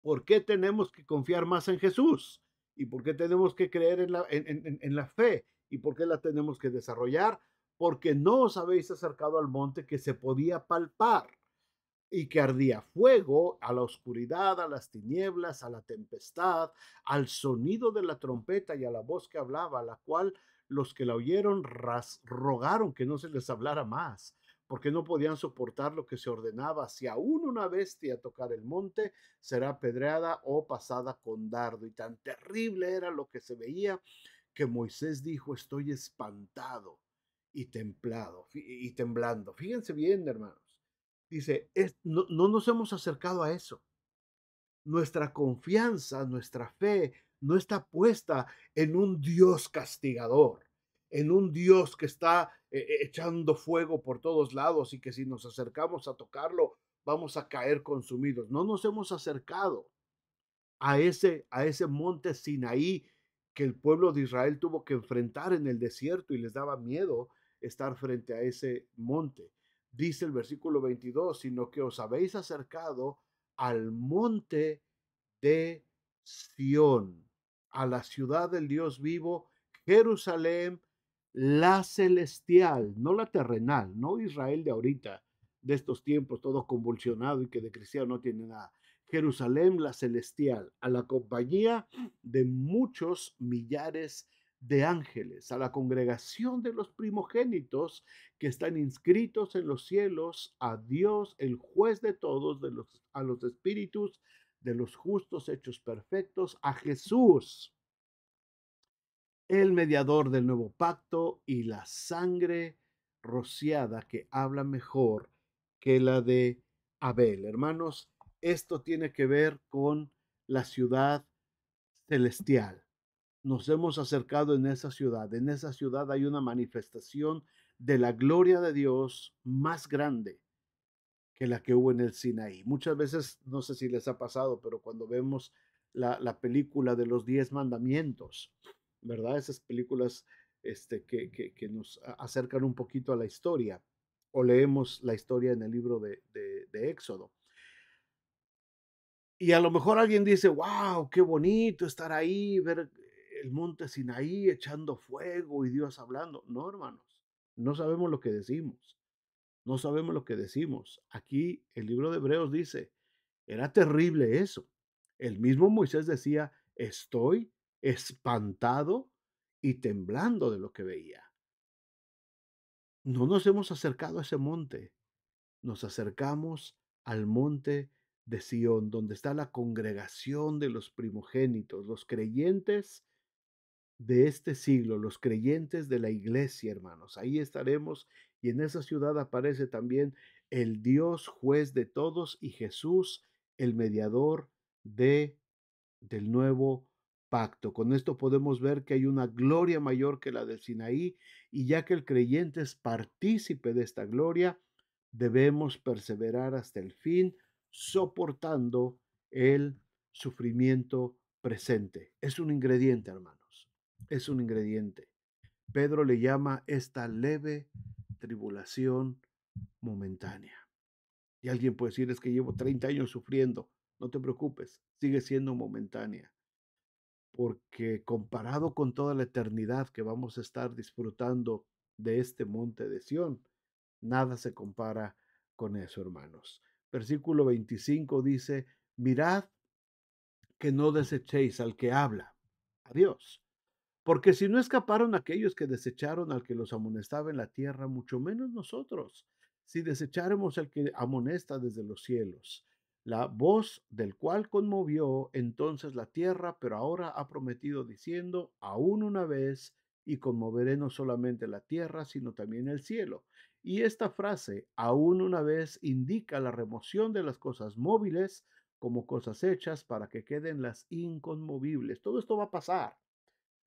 ¿Por qué tenemos que confiar más en Jesús? ¿Y por qué tenemos que creer en la, en la fe? ¿Y por qué la tenemos que desarrollar? porque no os habéis acercado al monte que se podía palpar y que ardía fuego, a la oscuridad, a las tinieblas, a la tempestad, al sonido de la trompeta y a la voz que hablaba, a la cual los que la oyeron rogaron que no se les hablara más, porque no podían soportar lo que se ordenaba. Si aún una bestia tocar el monte, será apedreada o pasada con dardo. Y tan terrible era lo que se veía que Moisés dijo, estoy espantado y templado y temblando. Fíjense bien, hermanos. Dice, no, nos hemos acercado a eso. Nuestra confianza, nuestra fe no está puesta en un Dios castigador, en un Dios que está eh, eh, echando fuego por todos lados y que si nos acercamos a tocarlo vamos a caer consumidos. No nos hemos acercado a ese, a ese monte Sinaí que el pueblo de Israel tuvo que enfrentar en el desierto y les daba miedo estar frente a ese monte. Dice el versículo 22, sino que os habéis acercado al monte de Sión, a la ciudad del Dios vivo, Jerusalén, la celestial, no la terrenal, no Israel de ahorita, de estos tiempos, todo convulsionado y que de cristiano no tiene nada. Jerusalén, la celestial, a la compañía de muchos millares de ángeles, a la congregación de los primogénitos que están inscritos en los cielos, a Dios, el juez de todos, de los, a los espíritus de los justos hechos perfectos, a Jesús, el mediador del nuevo pacto y la sangre rociada que habla mejor que la de Abel. Hermanos, esto tiene que ver con la ciudad celestial nos hemos acercado en esa ciudad. En esa ciudad hay una manifestación de la gloria de Dios más grande que la que hubo en el Sinaí. Muchas veces, no sé si les ha pasado, pero cuando vemos la, película de los diez mandamientos, ¿verdad? Esas películas este, que, nos acercan un poquito a la historia, o leemos la historia en el libro de, de Éxodo. Y a lo mejor alguien dice, wow, qué bonito estar ahí, ver el monte Sinaí echando fuego y Dios hablando. No, hermanos, no sabemos lo que decimos. No sabemos lo que decimos. Aquí el libro de Hebreos dice, era terrible eso. El mismo Moisés decía, estoy espantado y temblando de lo que veía. No nos hemos acercado a ese monte. Nos acercamos al monte de Sión, donde está la congregación de los primogénitos, los creyentes de este siglo, los creyentes de la iglesia, hermanos. Ahí estaremos y en esa ciudad aparece también el Dios juez de todos y Jesús, el mediador de del nuevo pacto. Con esto podemos ver que hay una gloria mayor que la de Sinaí y ya que el creyente es partícipe de esta gloria, debemos perseverar hasta el fin soportando el sufrimiento presente. Es un ingrediente, hermano es un ingrediente. Pedro le llama esta leve tribulación momentánea. Y alguien puede decir, es que llevo 30 años sufriendo. No te preocupes, sigue siendo momentánea. Porque comparado con toda la eternidad que vamos a estar disfrutando de este monte de Sión, nada se compara con eso, hermanos. Versículo 25 dice, mirad que no desechéis al que habla, a Dios, porque si no escaparon aquellos que desecharon al que los amonestaba en la tierra, mucho menos nosotros, si desecháramos al que amonesta desde los cielos, la voz del cual conmovió entonces la tierra, pero ahora ha prometido diciendo, aún una vez, y conmoveré no solamente la tierra, sino también el cielo. Y esta frase, aún una vez, indica la remoción de las cosas móviles como cosas hechas para que queden las inconmovibles. Todo esto va a pasar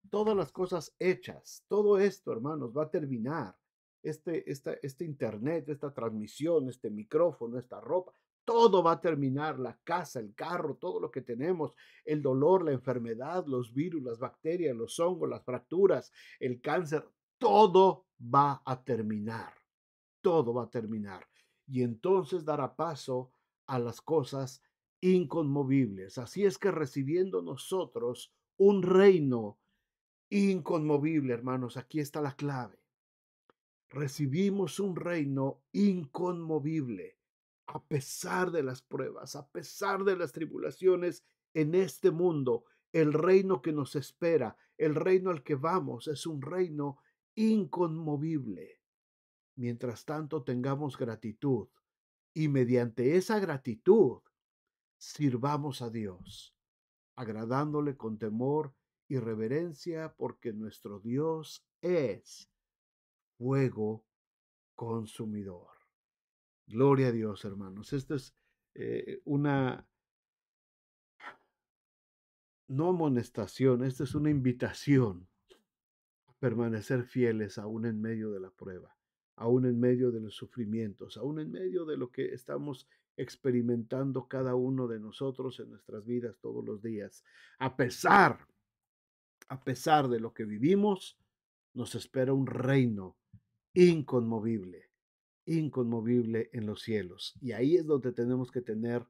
todas las cosas hechas. Todo esto, hermanos, va a terminar. Este, este internet, esta transmisión, este micrófono, esta ropa, todo va a terminar, la casa, el carro, todo lo que tenemos, el dolor, la enfermedad, los virus, las bacterias, los hongos, las fracturas, el cáncer, todo va a terminar, todo va a terminar. Y entonces dará paso a las cosas inconmovibles. Así es que recibiendo nosotros un reino inconmovible, hermanos. Aquí está la clave. Recibimos un reino inconmovible a pesar de las pruebas, a pesar de las tribulaciones en este mundo. El reino que nos espera, el reino al que vamos, es un reino inconmovible. Mientras tanto, tengamos gratitud y mediante esa gratitud sirvamos a Dios, agradándole con temor y reverencia porque nuestro Dios es fuego consumidor. Gloria a Dios, hermanos. Esta es eh, una, no amonestación, esta es una invitación a permanecer fieles aún en medio de la prueba, aún en medio de los sufrimientos, aún en medio de lo que estamos experimentando cada uno de nosotros en nuestras vidas todos los días, a pesar a pesar de lo que vivimos, nos espera un reino inconmovible, inconmovible en los cielos. Y ahí es donde tenemos que tener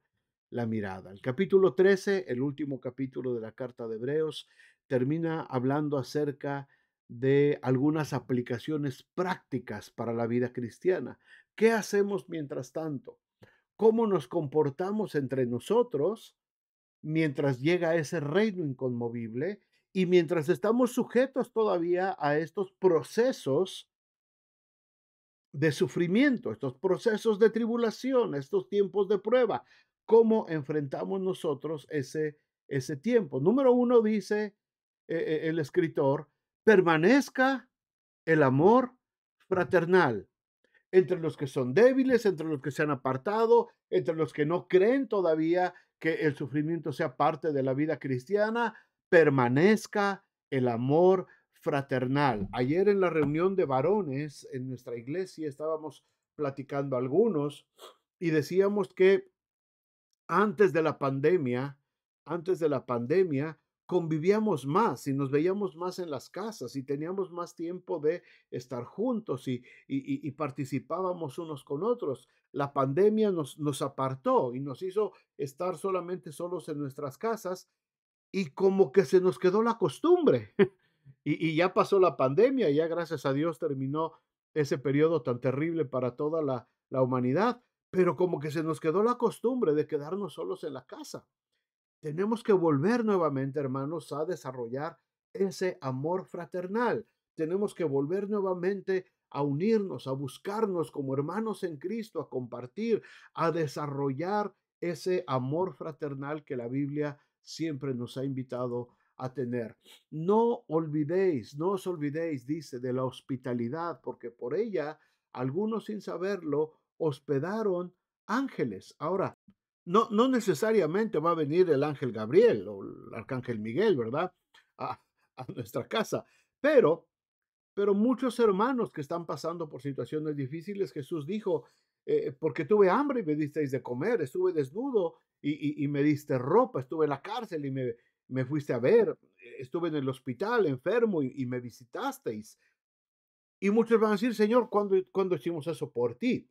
la mirada. El capítulo 13, el último capítulo de la carta de Hebreos, termina hablando acerca de algunas aplicaciones prácticas para la vida cristiana. ¿Qué hacemos mientras tanto? ¿Cómo nos comportamos entre nosotros mientras llega ese reino inconmovible? Y mientras estamos sujetos todavía a estos procesos de sufrimiento, estos procesos de tribulación, estos tiempos de prueba, ¿cómo enfrentamos nosotros ese, ese tiempo? Número uno dice e, e, el escritor, permanezca el amor fraternal entre los que son débiles, entre los que se han apartado, entre los que no creen todavía que el sufrimiento sea parte de la vida cristiana, permanezca el amor fraternal. Ayer en la reunión de varones en nuestra iglesia estábamos platicando algunos y decíamos que antes de la pandemia, antes de la pandemia, convivíamos más y nos veíamos más en las casas y teníamos más tiempo de estar juntos y, participábamos unos con otros. La pandemia nos apartó y nos hizo estar solamente solos en nuestras casas y como que se nos quedó la costumbre. y, ya pasó la pandemia, ya gracias a Dios terminó ese periodo tan terrible para toda la, la humanidad, pero como que se nos quedó la costumbre de quedarnos solos en la casa. Tenemos que volver nuevamente, hermanos, a desarrollar ese amor fraternal. Tenemos que volver nuevamente a unirnos, a buscarnos como hermanos en Cristo, a compartir, a desarrollar ese amor fraternal que la Biblia siempre nos ha invitado a tener. No olvidéis, no os olvidéis, dice, de la hospitalidad, porque por ella algunos sin saberlo hospedaron ángeles. Ahora, no, no necesariamente va a venir el ángel Gabriel o el arcángel Miguel, ¿verdad? A, nuestra casa, pero, pero muchos hermanos que están pasando por situaciones difíciles, Jesús dijo, eh, porque tuve hambre y me disteis de comer, estuve desnudo y, me diste ropa, estuve en la cárcel y me, me fuiste a ver, e-, estuve en el hospital enfermo y, me visitasteis. Y muchos van a decir, Señor, ¿cuándo, cuando hicimos eso por ti?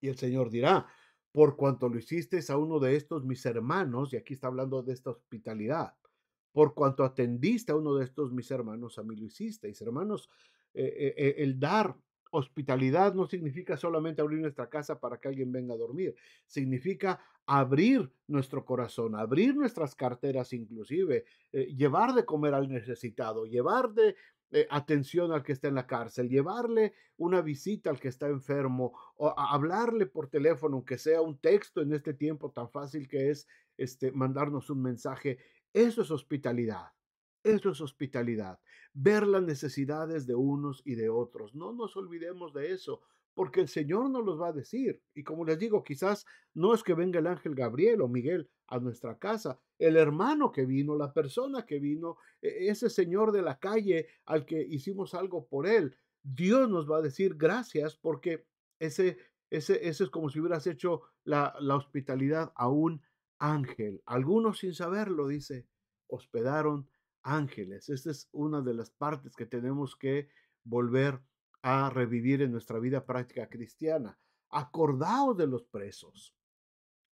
Y el Señor dirá, por cuanto lo hiciste a uno de estos mis hermanos, y aquí está hablando de esta hospitalidad, por cuanto atendiste a uno de estos mis hermanos, a mí lo hicisteis. Hermanos, e, e, el dar hospitalidad no significa solamente abrir nuestra casa para que alguien venga a dormir, significa abrir nuestro corazón, abrir nuestras carteras inclusive, eh, llevar de comer al necesitado, llevar de eh, atención al que está en la cárcel, llevarle una visita al que está enfermo, o hablarle por teléfono, aunque sea un texto en este tiempo tan fácil que es este, mandarnos un mensaje. Eso es hospitalidad. Eso es hospitalidad, ver las necesidades de unos y de otros. No nos olvidemos de eso, porque el Señor nos los va a decir. Y como les digo, quizás no es que venga el ángel Gabriel o Miguel a nuestra casa, el hermano que vino, la persona que vino, e-, ese señor de la calle al que hicimos algo por él, Dios nos va a decir gracias porque ese, ese, ese es como si hubieras hecho la, la hospitalidad a un ángel. Algunos sin saberlo, dice, hospedaron ángeles. Esta es una de las partes que tenemos que volver a revivir en nuestra vida práctica cristiana. Acordaos de los presos,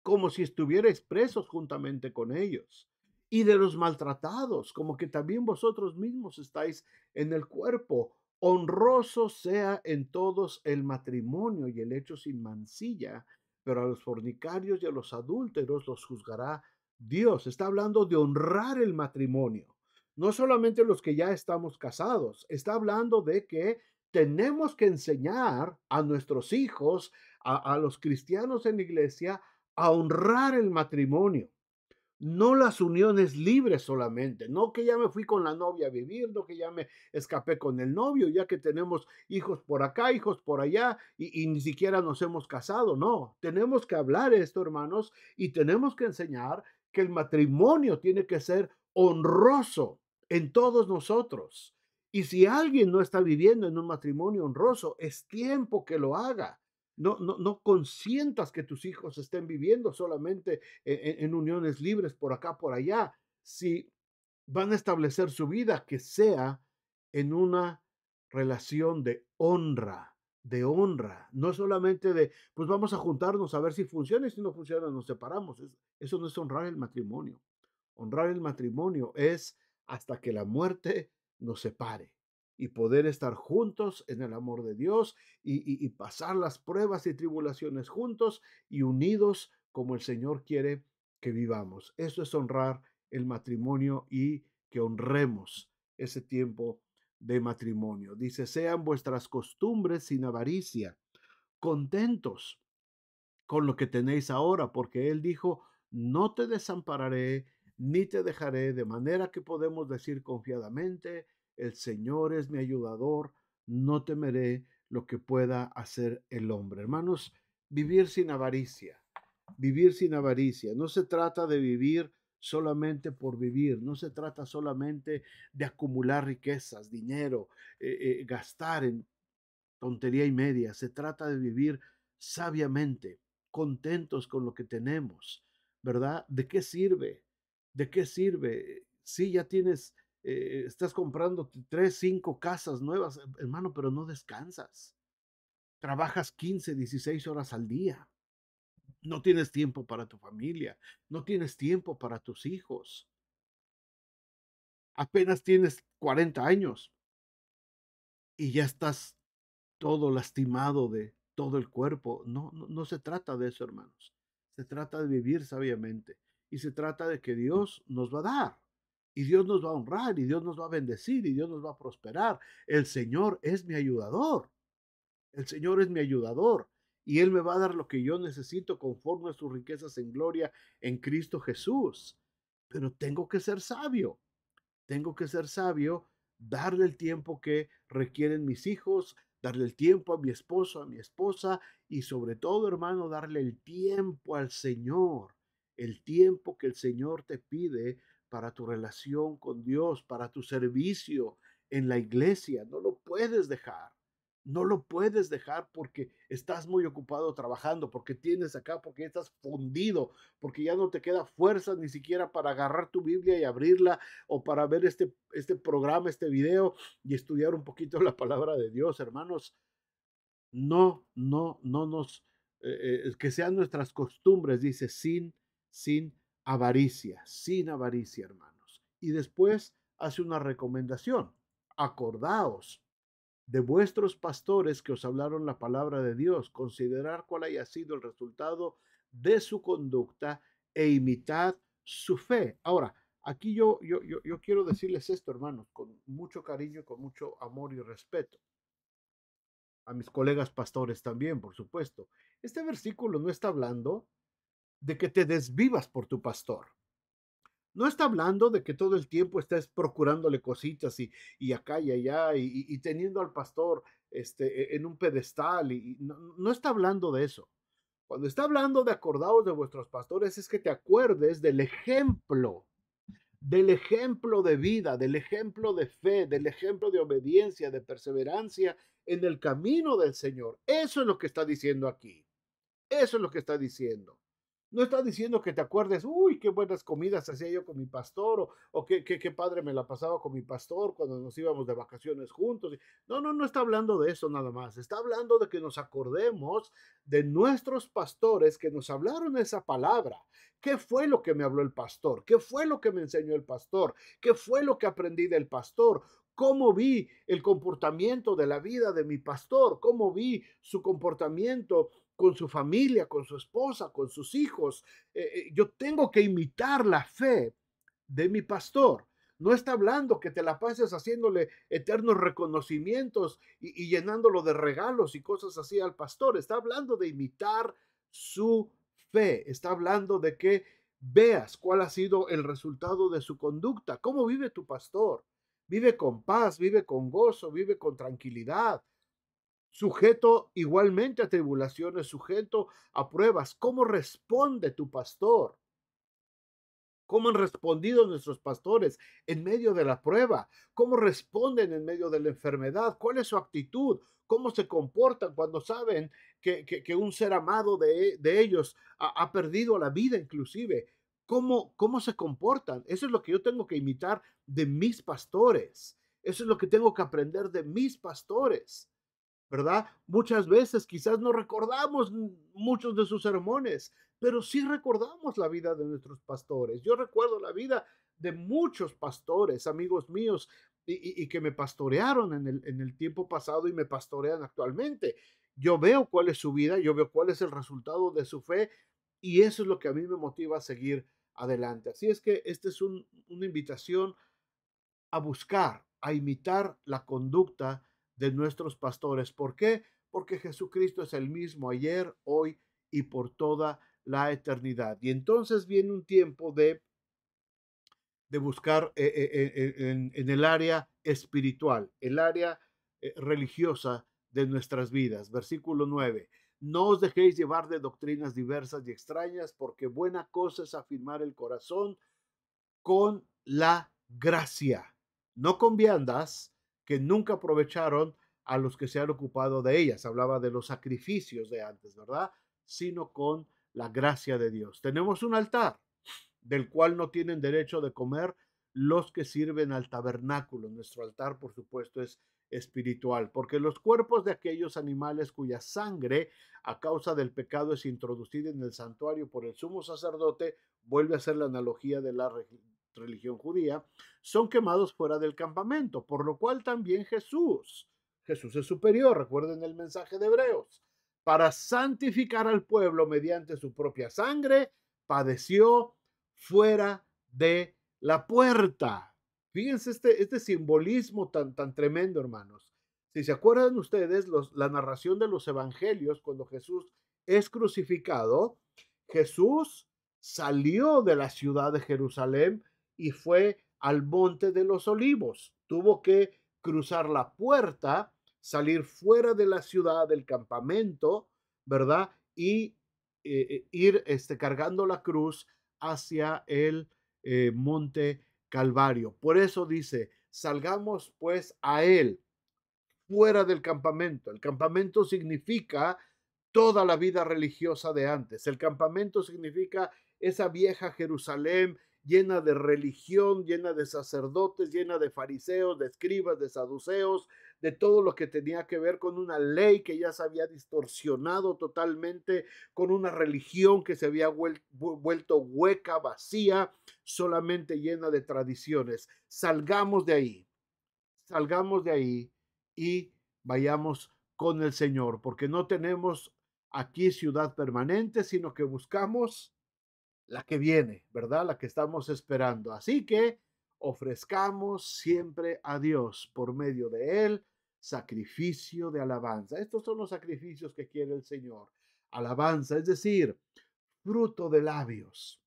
como si estuvierais presos juntamente con ellos, y de los maltratados, como que también vosotros mismos estáis en el cuerpo. Honroso sea en todos el matrimonio y el hecho sin mancilla, pero a los fornicarios y a los adúlteros los juzgará Dios. Está hablando de honrar el matrimonio no solamente los que ya estamos casados, está hablando de que tenemos que enseñar a nuestros hijos, a, los cristianos en la iglesia, a honrar el matrimonio no las uniones libres solamente, no que ya me fui con la novia a vivir, no que ya me escapé con el novio, ya que tenemos hijos por acá, hijos por allá y, y, ni siquiera nos hemos casado, no, tenemos que hablar esto, hermanos, y tenemos que enseñar que el matrimonio tiene que ser honroso en todos nosotros. Y si alguien no está viviendo en un matrimonio honroso, es tiempo que lo haga. No, no, no consientas que tus hijos estén viviendo solamente e, e, en, uniones libres por acá, por allá. Si van a establecer su vida, que sea en una relación de honra, de honra, no solamente de, pues vamos a juntarnos a ver si funciona y si no funciona nos separamos. eso no es honrar el matrimonio. Honrar el matrimonio es hasta que la muerte nos separe y poder estar juntos en el amor de Dios y, pasar las pruebas y tribulaciones juntos y unidos como el Señor quiere que vivamos. Eso es honrar el matrimonio y que honremos ese tiempo de matrimonio. Dice, sean vuestras costumbres sin avaricia, contentos con lo que tenéis ahora, porque Él dijo, no te desampararé ni te dejaré, de manera que podemos decir confiadamente, el Señor es mi ayudador, no temeré lo que pueda hacer el hombre. Hermanos, vivir sin avaricia, vivir sin avaricia, no se trata de vivir solamente por vivir, no se trata solamente de acumular riquezas, dinero, eh, eh, gastar en tontería y media, se trata de vivir sabiamente, contentos con lo que tenemos, ¿verdad? ¿De qué sirve? ¿de qué sirve? Sí, ya tienes, eh, estás comprando tres, cinco casas nuevas, eh, hermano, pero no descansas. Trabajas 15, 16 horas al día. No tienes tiempo para tu familia, no tienes tiempo para tus hijos. Apenas tienes 40 años y ya estás todo lastimado de todo el cuerpo. no, no se trata de eso, hermanos. Se trata de vivir sabiamente y se trata de que Dios nos va a dar. Y Dios nos va a honrar, y Dios nos va a bendecir, y Dios nos va a prosperar. El Señor es mi ayudador. El Señor es mi ayudador. Y Él me va a dar lo que yo necesito conforme a sus riquezas en gloria en Cristo Jesús. Pero tengo que ser sabio. Tengo que ser sabio, darle el tiempo que requieren mis hijos, darle el tiempo a mi esposo, a mi esposa, y sobre todo, hermano, darle el tiempo al Señor el tiempo que el Señor te pide para tu relación con Dios, para tu servicio en la iglesia. No lo puedes dejar. No lo puedes dejar porque estás muy ocupado trabajando, porque tienes acá, porque estás fundido, porque ya no te queda fuerza ni siquiera para agarrar tu Biblia y abrirla o para ver este, este programa, este video y estudiar un poquito la palabra de Dios, hermanos. No, no, no nos, eh, eh, que sean nuestras costumbres, dice, sin sin avaricia, sin avaricia, hermanos. Y después hace una recomendación. Acordaos de vuestros pastores que os hablaron la palabra de Dios, considerar cuál haya sido el resultado de su conducta e imitad su fe. Ahora, aquí yo, yo, yo, yo quiero decirles esto, hermanos, con mucho cariño, con mucho amor y respeto. A mis colegas pastores también, por supuesto. Este versículo no está hablando de que te desvivas por tu pastor. No está hablando de que todo el tiempo estés procurándole cositas y, acá y allá y, teniendo al pastor este, e, en un pedestal. Y, no, no está hablando de eso. Cuando está hablando de acordados de vuestros pastores es que te acuerdes del ejemplo, del ejemplo de vida, del ejemplo de fe, del ejemplo de obediencia, de perseverancia en el camino del Señor. Eso es lo que está diciendo aquí. Eso es lo que está diciendo. No está diciendo que te acuerdes, uy, qué buenas comidas hacía yo con mi pastor, o, qué, qué, padre me la pasaba con mi pastor cuando nos íbamos de vacaciones juntos. No, no, no está hablando de eso nada más. Está hablando de que nos acordemos de nuestros pastores que nos hablaron esa palabra. ¿Qué fue lo que me habló el pastor? ¿Qué fue lo que me enseñó el pastor? ¿Qué fue lo que aprendí del pastor? cómo vi el comportamiento de la vida de mi pastor, cómo vi su comportamiento con su familia, con su esposa, con sus hijos. Eh, eh, yo tengo que imitar la fe de mi pastor. No está hablando que te la pases haciéndole eternos reconocimientos y, y llenándolo de regalos y cosas así al pastor. Está hablando de imitar su fe. Está hablando de que veas cuál ha sido el resultado de su conducta. ¿Cómo vive tu pastor? Vive con paz, vive con gozo, vive con tranquilidad, sujeto igualmente a tribulaciones, sujeto a pruebas. ¿Cómo responde tu pastor? ¿Cómo han respondido nuestros pastores en medio de la prueba? ¿Cómo responden en medio de la enfermedad? ¿Cuál es su actitud? ¿Cómo se comportan cuando saben que, un ser amado de, ellos ha, ha, perdido la vida inclusive? ¿Cómo, ¿Cómo se comportan? Eso es lo que yo tengo que imitar de mis pastores. Eso es lo que tengo que aprender de mis pastores. ¿verdad? Muchas veces quizás no recordamos muchos de sus sermones, pero sí recordamos la vida de nuestros pastores. Yo recuerdo la vida de muchos pastores, amigos míos, y, que me pastorearon en el, en el tiempo pasado y me pastorean actualmente. Yo veo cuál es su vida, yo veo cuál es el resultado de su fe y eso es lo que a mí me motiva a seguir adelante. Así es que esta es un, una invitación a buscar, a imitar la conducta de nuestros pastores. ¿Por qué? Porque Jesucristo es el mismo ayer, hoy y por toda la eternidad. Y entonces viene un tiempo de, de buscar eh, eh, eh, en, el área espiritual, el área religiosa de nuestras vidas. Versículo 9. No os dejéis llevar de doctrinas diversas y extrañas, porque buena cosa es afirmar el corazón con la gracia, no con viandas, que nunca aprovecharon a los que se han ocupado de ellas. Hablaba de los sacrificios de antes, ¿verdad? Sino con la gracia de Dios. Tenemos un altar del cual no tienen derecho de comer los que sirven al tabernáculo. Nuestro altar, por supuesto, es espiritual, porque los cuerpos de aquellos animales cuya sangre a causa del pecado es introducida en el santuario por el sumo sacerdote, vuelve a ser la analogía de la religión judía, son quemados fuera del campamento, por lo cual también Jesús, Jesús es superior, recuerden el mensaje de Hebreos, para santificar al pueblo mediante su propia sangre, padeció fuera de la puerta. Fíjense este, este simbolismo tan, tan tremendo, hermanos. Si se acuerdan ustedes, la narración de los evangelios, cuando Jesús es crucificado, Jesús salió de la ciudad de Jerusalén y fue al monte de los olivos. Tuvo que cruzar la puerta, salir fuera de la ciudad, del campamento, ¿verdad? Y eh, e, ir este, cargando la cruz hacia el eh, monte Calvario. Por eso dice, salgamos pues a él, fuera del campamento. El campamento significa toda la vida religiosa de antes. El campamento significa esa vieja Jerusalén, llena de religión, llena de sacerdotes, llena de fariseos, de escribas, de saduceos, de todo lo que tenía que ver con una ley que ya se había distorsionado totalmente, con una religión que se había vuelto hueca, vacía, solamente llena de tradiciones. Salgamos de ahí, salgamos de ahí y vayamos con el Señor, porque no tenemos aquí ciudad permanente, sino que buscamos la que viene, ¿verdad? La que estamos esperando. Así que ofrezcamos siempre a Dios por medio de Él sacrificio de alabanza. Estos son los sacrificios que quiere el Señor. Alabanza, es decir, fruto de labios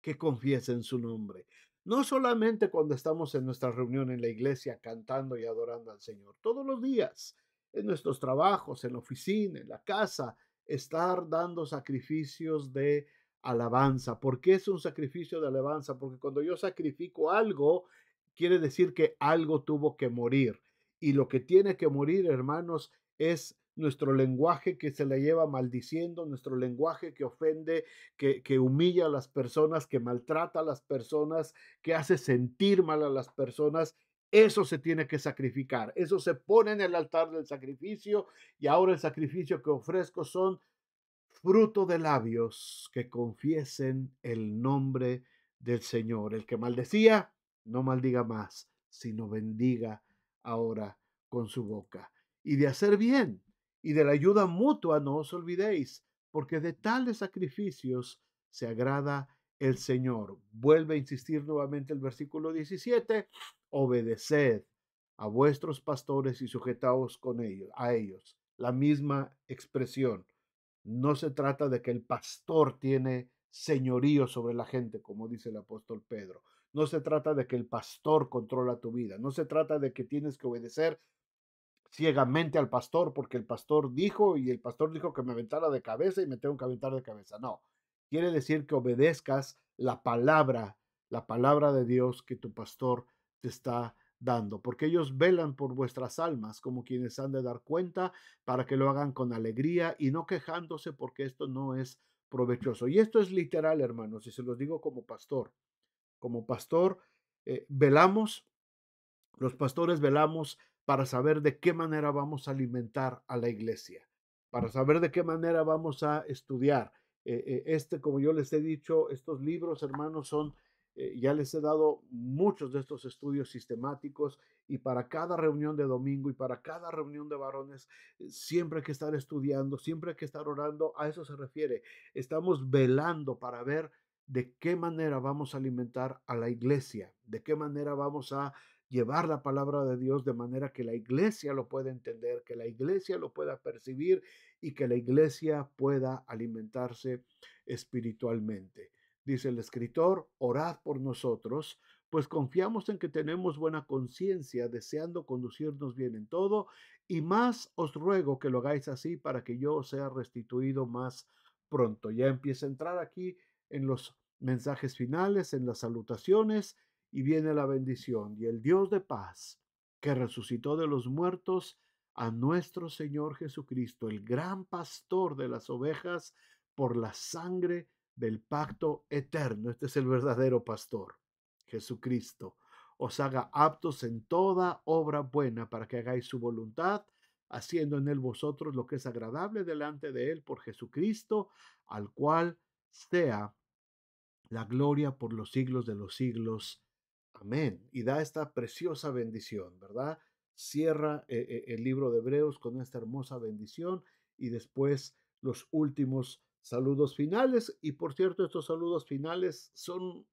que confiesen su nombre. No solamente cuando estamos en nuestra reunión en la iglesia cantando y adorando al Señor, todos los días, en nuestros trabajos, en la oficina, en la casa, estar dando sacrificios de alabanza. porque es un sacrificio de alabanza? Porque cuando yo sacrifico algo, quiere decir que algo tuvo que morir. Y lo que tiene que morir, hermanos, es nuestro lenguaje que se le lleva maldiciendo, nuestro lenguaje que ofende, que, que, humilla a las personas, que maltrata a las personas, que hace sentir mal a las personas. Eso se tiene que sacrificar, eso se pone en el altar del sacrificio y ahora el sacrificio que ofrezco son fruto de labios que confiesen el nombre del Señor. El que maldecía, no maldiga más, sino bendiga ahora con su boca. Y de hacer bien y de la ayuda mutua no os olvidéis, porque de tales sacrificios se agrada el Señor. Vuelve a insistir nuevamente el versículo 17, obedeced a vuestros pastores y sujetaos con ellos, a ellos. La misma expresión no se trata de que el pastor tiene señorío sobre la gente, como dice el apóstol Pedro. No se trata de que el pastor controla tu vida. No se trata de que tienes que obedecer ciegamente al pastor porque el pastor dijo y el pastor dijo que me aventara de cabeza y me tengo que aventar de cabeza. No, quiere decir que obedezcas la palabra, la palabra de Dios que tu pastor te está dando, porque ellos velan por vuestras almas como quienes han de dar cuenta para que lo hagan con alegría y no quejándose porque esto no es provechoso. Y esto es literal, hermanos, y se los digo como pastor. Como pastor, eh, velamos, los pastores velamos para saber de qué manera vamos a alimentar a la iglesia, para saber de qué manera vamos a estudiar. Eh, eh, este, como yo les he dicho, estos libros, hermanos, son eh, ya les he dado muchos de estos estudios sistemáticos y para cada reunión de domingo y para cada reunión de varones, eh, siempre hay que estar estudiando, siempre hay que estar orando, a eso se refiere. Estamos velando para ver de qué manera vamos a alimentar a la iglesia, de qué manera vamos a llevar la palabra de Dios de manera que la iglesia lo pueda entender, que la iglesia lo pueda percibir y que la iglesia pueda alimentarse espiritualmente dice el escritor, orad por nosotros, pues confiamos en que tenemos buena conciencia, deseando conducirnos bien en todo, y más os ruego que lo hagáis así para que yo os sea restituido más pronto. Ya empieza a entrar aquí en los mensajes finales, en las salutaciones, y viene la bendición. Y el Dios de paz, que resucitó de los muertos a nuestro Señor Jesucristo, el gran pastor de las ovejas, por la sangre del pacto eterno. Este es el verdadero pastor, Jesucristo. Os haga aptos en toda obra buena para que hagáis su voluntad, haciendo en él vosotros lo que es agradable delante de él por Jesucristo, al cual sea la gloria por los siglos de los siglos. Amén. Y da esta preciosa bendición, ¿verdad? Cierra eh, eh, el libro de Hebreos con esta hermosa bendición y después los últimos saludos finales. Y por cierto, estos saludos finales son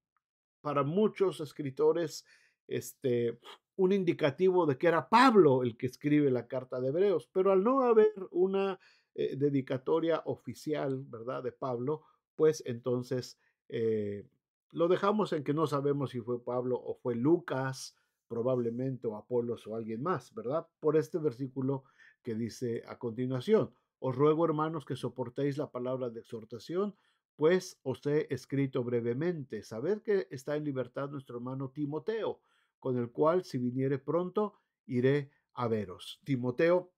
para muchos escritores este, un indicativo de que era Pablo el que escribe la carta de Hebreos, pero al no haber una eh, dedicatoria oficial, ¿verdad?, de Pablo, pues entonces eh, lo dejamos en que no sabemos si fue Pablo o fue Lucas, probablemente, o Apolos o alguien más, ¿verdad? Por este versículo que dice a continuación. Os ruego, hermanos, que soportéis la palabra de exhortación, pues os he escrito brevemente. Sabed que está en libertad nuestro hermano Timoteo, con el cual, si viniere pronto, iré a veros. Timoteo,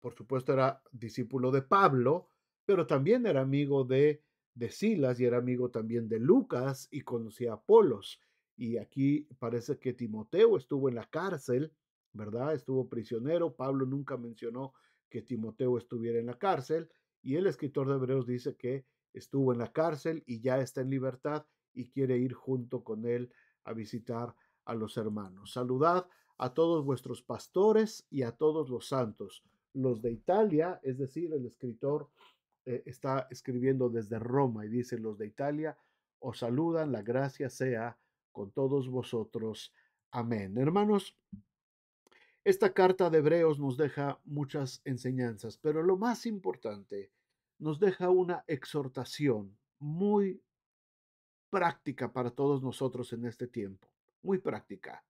por supuesto, era discípulo de Pablo, pero también era amigo de, de Silas y era amigo también de Lucas y conocía a Apolos. Y aquí parece que Timoteo estuvo en la cárcel, ¿verdad? Estuvo prisionero. Pablo nunca mencionó que Timoteo estuviera en la cárcel y el escritor de Hebreos dice que estuvo en la cárcel y ya está en libertad y quiere ir junto con él a visitar a los hermanos. Saludad a todos vuestros pastores y a todos los santos. Los de Italia, es decir, el escritor eh, está escribiendo desde Roma y dice, los de Italia os saludan, la gracia sea con todos vosotros. Amén. Hermanos, esta carta de Hebreos nos deja muchas enseñanzas, pero lo más importante, nos deja una exhortación muy práctica para todos nosotros en este tiempo, muy práctica.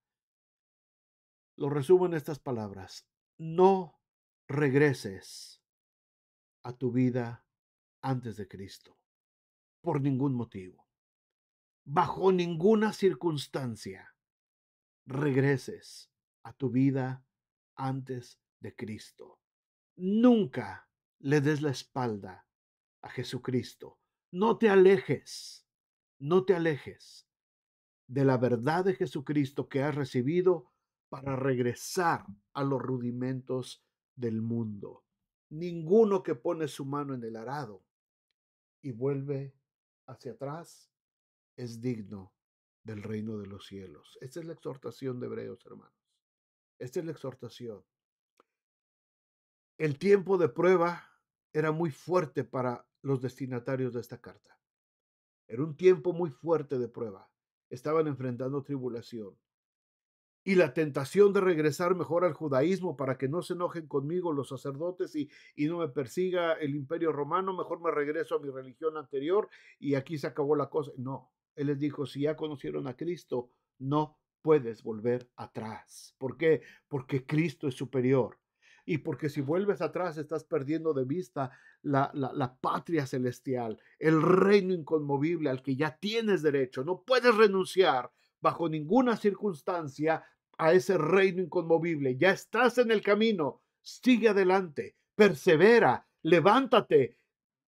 Lo resumo en estas palabras, no regreses a tu vida antes de Cristo, por ningún motivo, bajo ninguna circunstancia, regreses a tu vida antes de Cristo. Nunca le des la espalda a Jesucristo. No te alejes, no te alejes de la verdad de Jesucristo que has recibido para regresar a los rudimentos del mundo. Ninguno que pone su mano en el arado y vuelve hacia atrás es digno del reino de los cielos. Esta es la exhortación de Hebreos, hermanos. Esta es la exhortación. El tiempo de prueba era muy fuerte para los destinatarios de esta carta. Era un tiempo muy fuerte de prueba. Estaban enfrentando tribulación. Y la tentación de regresar mejor al judaísmo para que no se enojen conmigo los sacerdotes y, y no me persiga el imperio romano, mejor me regreso a mi religión anterior y aquí se acabó la cosa. No, él les dijo, si ya conocieron a Cristo, no puedes volver atrás. ¿Por qué? Porque Cristo es superior. Y porque si vuelves atrás estás perdiendo de vista la, patria celestial, el reino inconmovible al que ya tienes derecho. No puedes renunciar bajo ninguna circunstancia a ese reino inconmovible. Ya estás en el camino. Sigue adelante, persevera, levántate,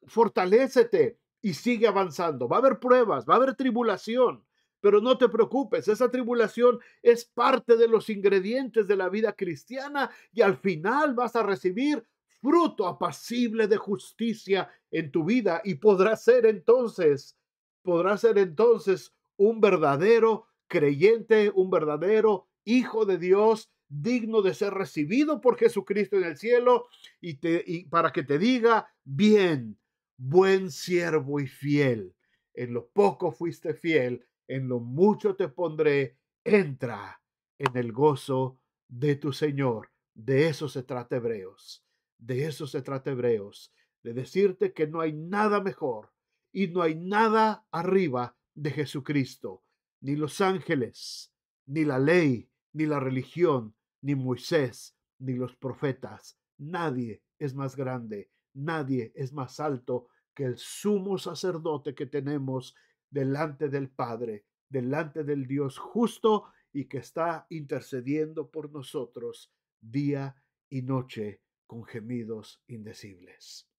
fortalécete y sigue avanzando. Va a haber pruebas, va a haber tribulación, pero no te preocupes, esa tribulación es parte de los ingredientes de la vida cristiana y al final vas a recibir fruto apacible de justicia en tu vida y podrás ser entonces, podrás ser entonces un verdadero creyente, un verdadero hijo de Dios, digno de ser recibido por Jesucristo en el cielo y, y para que te diga, bien, buen siervo y fiel, en lo poco fuiste fiel, en lo mucho te pondré, entra en el gozo de tu Señor. De eso se trata Hebreos, de eso se trata Hebreos, de decirte que no hay nada mejor y no hay nada arriba de Jesucristo, ni los ángeles, ni la ley, ni la religión, ni Moisés, ni los profetas. Nadie es más grande, nadie es más alto que el sumo sacerdote que tenemos delante del Padre, delante del Dios justo y que está intercediendo por nosotros día y noche con gemidos indecibles.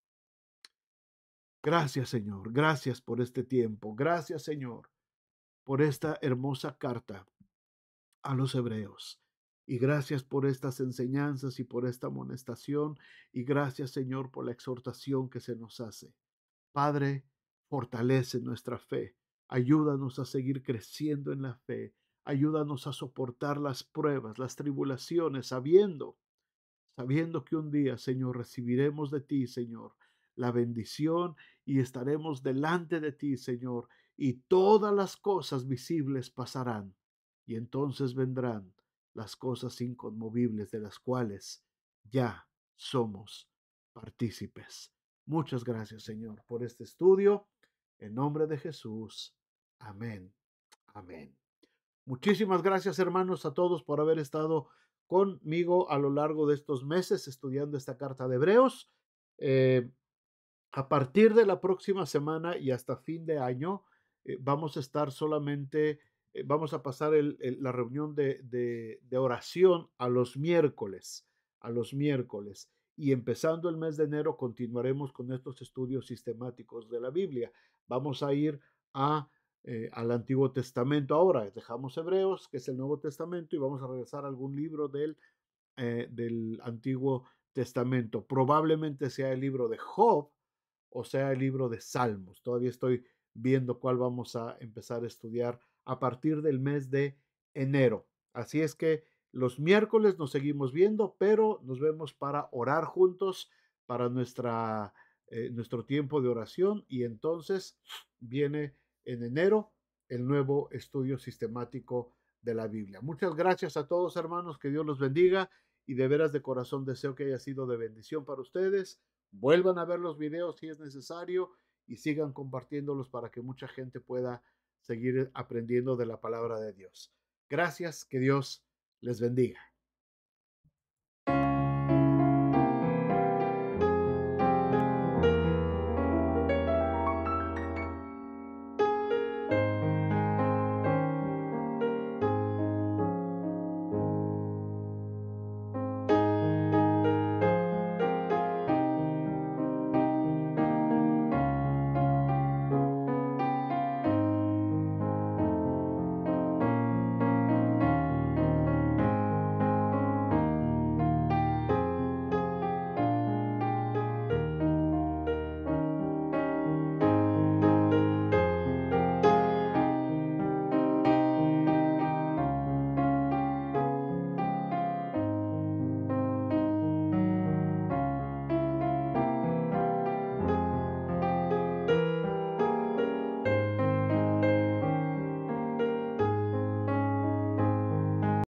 Gracias Señor, gracias por este tiempo, gracias Señor por esta hermosa carta a los hebreos. Y gracias por estas enseñanzas y por esta amonestación. Y gracias, Señor, por la exhortación que se nos hace. Padre, fortalece nuestra fe, Ayúdanos a seguir creciendo en la fe. Ayúdanos a soportar las pruebas, las tribulaciones, sabiendo, sabiendo que un día, Señor, recibiremos de ti, Señor, la bendición y estaremos delante de ti, Señor, y todas las cosas visibles pasarán, y entonces vendrán las cosas inconmovibles de las cuales ya somos partícipes. Muchas gracias, Señor, por este estudio. En nombre de Jesús. Amén. Amén. Muchísimas gracias hermanos a todos por haber estado conmigo a lo largo de estos meses estudiando esta carta de Hebreos. Eh, a partir de la próxima semana y hasta fin de año eh, vamos a estar solamente, eh, vamos a pasar la reunión de oración a los miércoles, a los miércoles y empezando el mes de enero continuaremos con estos estudios sistemáticos de la Biblia. Vamos a ir a, eh, al Antiguo Testamento ahora. Dejamos Hebreos, que es el Nuevo Testamento, y vamos a regresar a algún libro del, eh, del Antiguo Testamento. Probablemente sea el libro de Job o sea el libro de Salmos. Todavía estoy viendo cuál vamos a empezar a estudiar a partir del mes de enero. Así es que los miércoles nos seguimos viendo, pero nos vemos para orar juntos, para nuestra, eh, nuestro tiempo de oración y entonces viene en enero el nuevo estudio sistemático de la Biblia. Muchas gracias a todos hermanos, que Dios los bendiga y de veras de corazón deseo que haya sido de bendición para ustedes. Vuelvan a ver los videos si es necesario y sigan compartiéndolos para que mucha gente pueda seguir aprendiendo de la palabra de Dios. Gracias, que Dios les bendiga.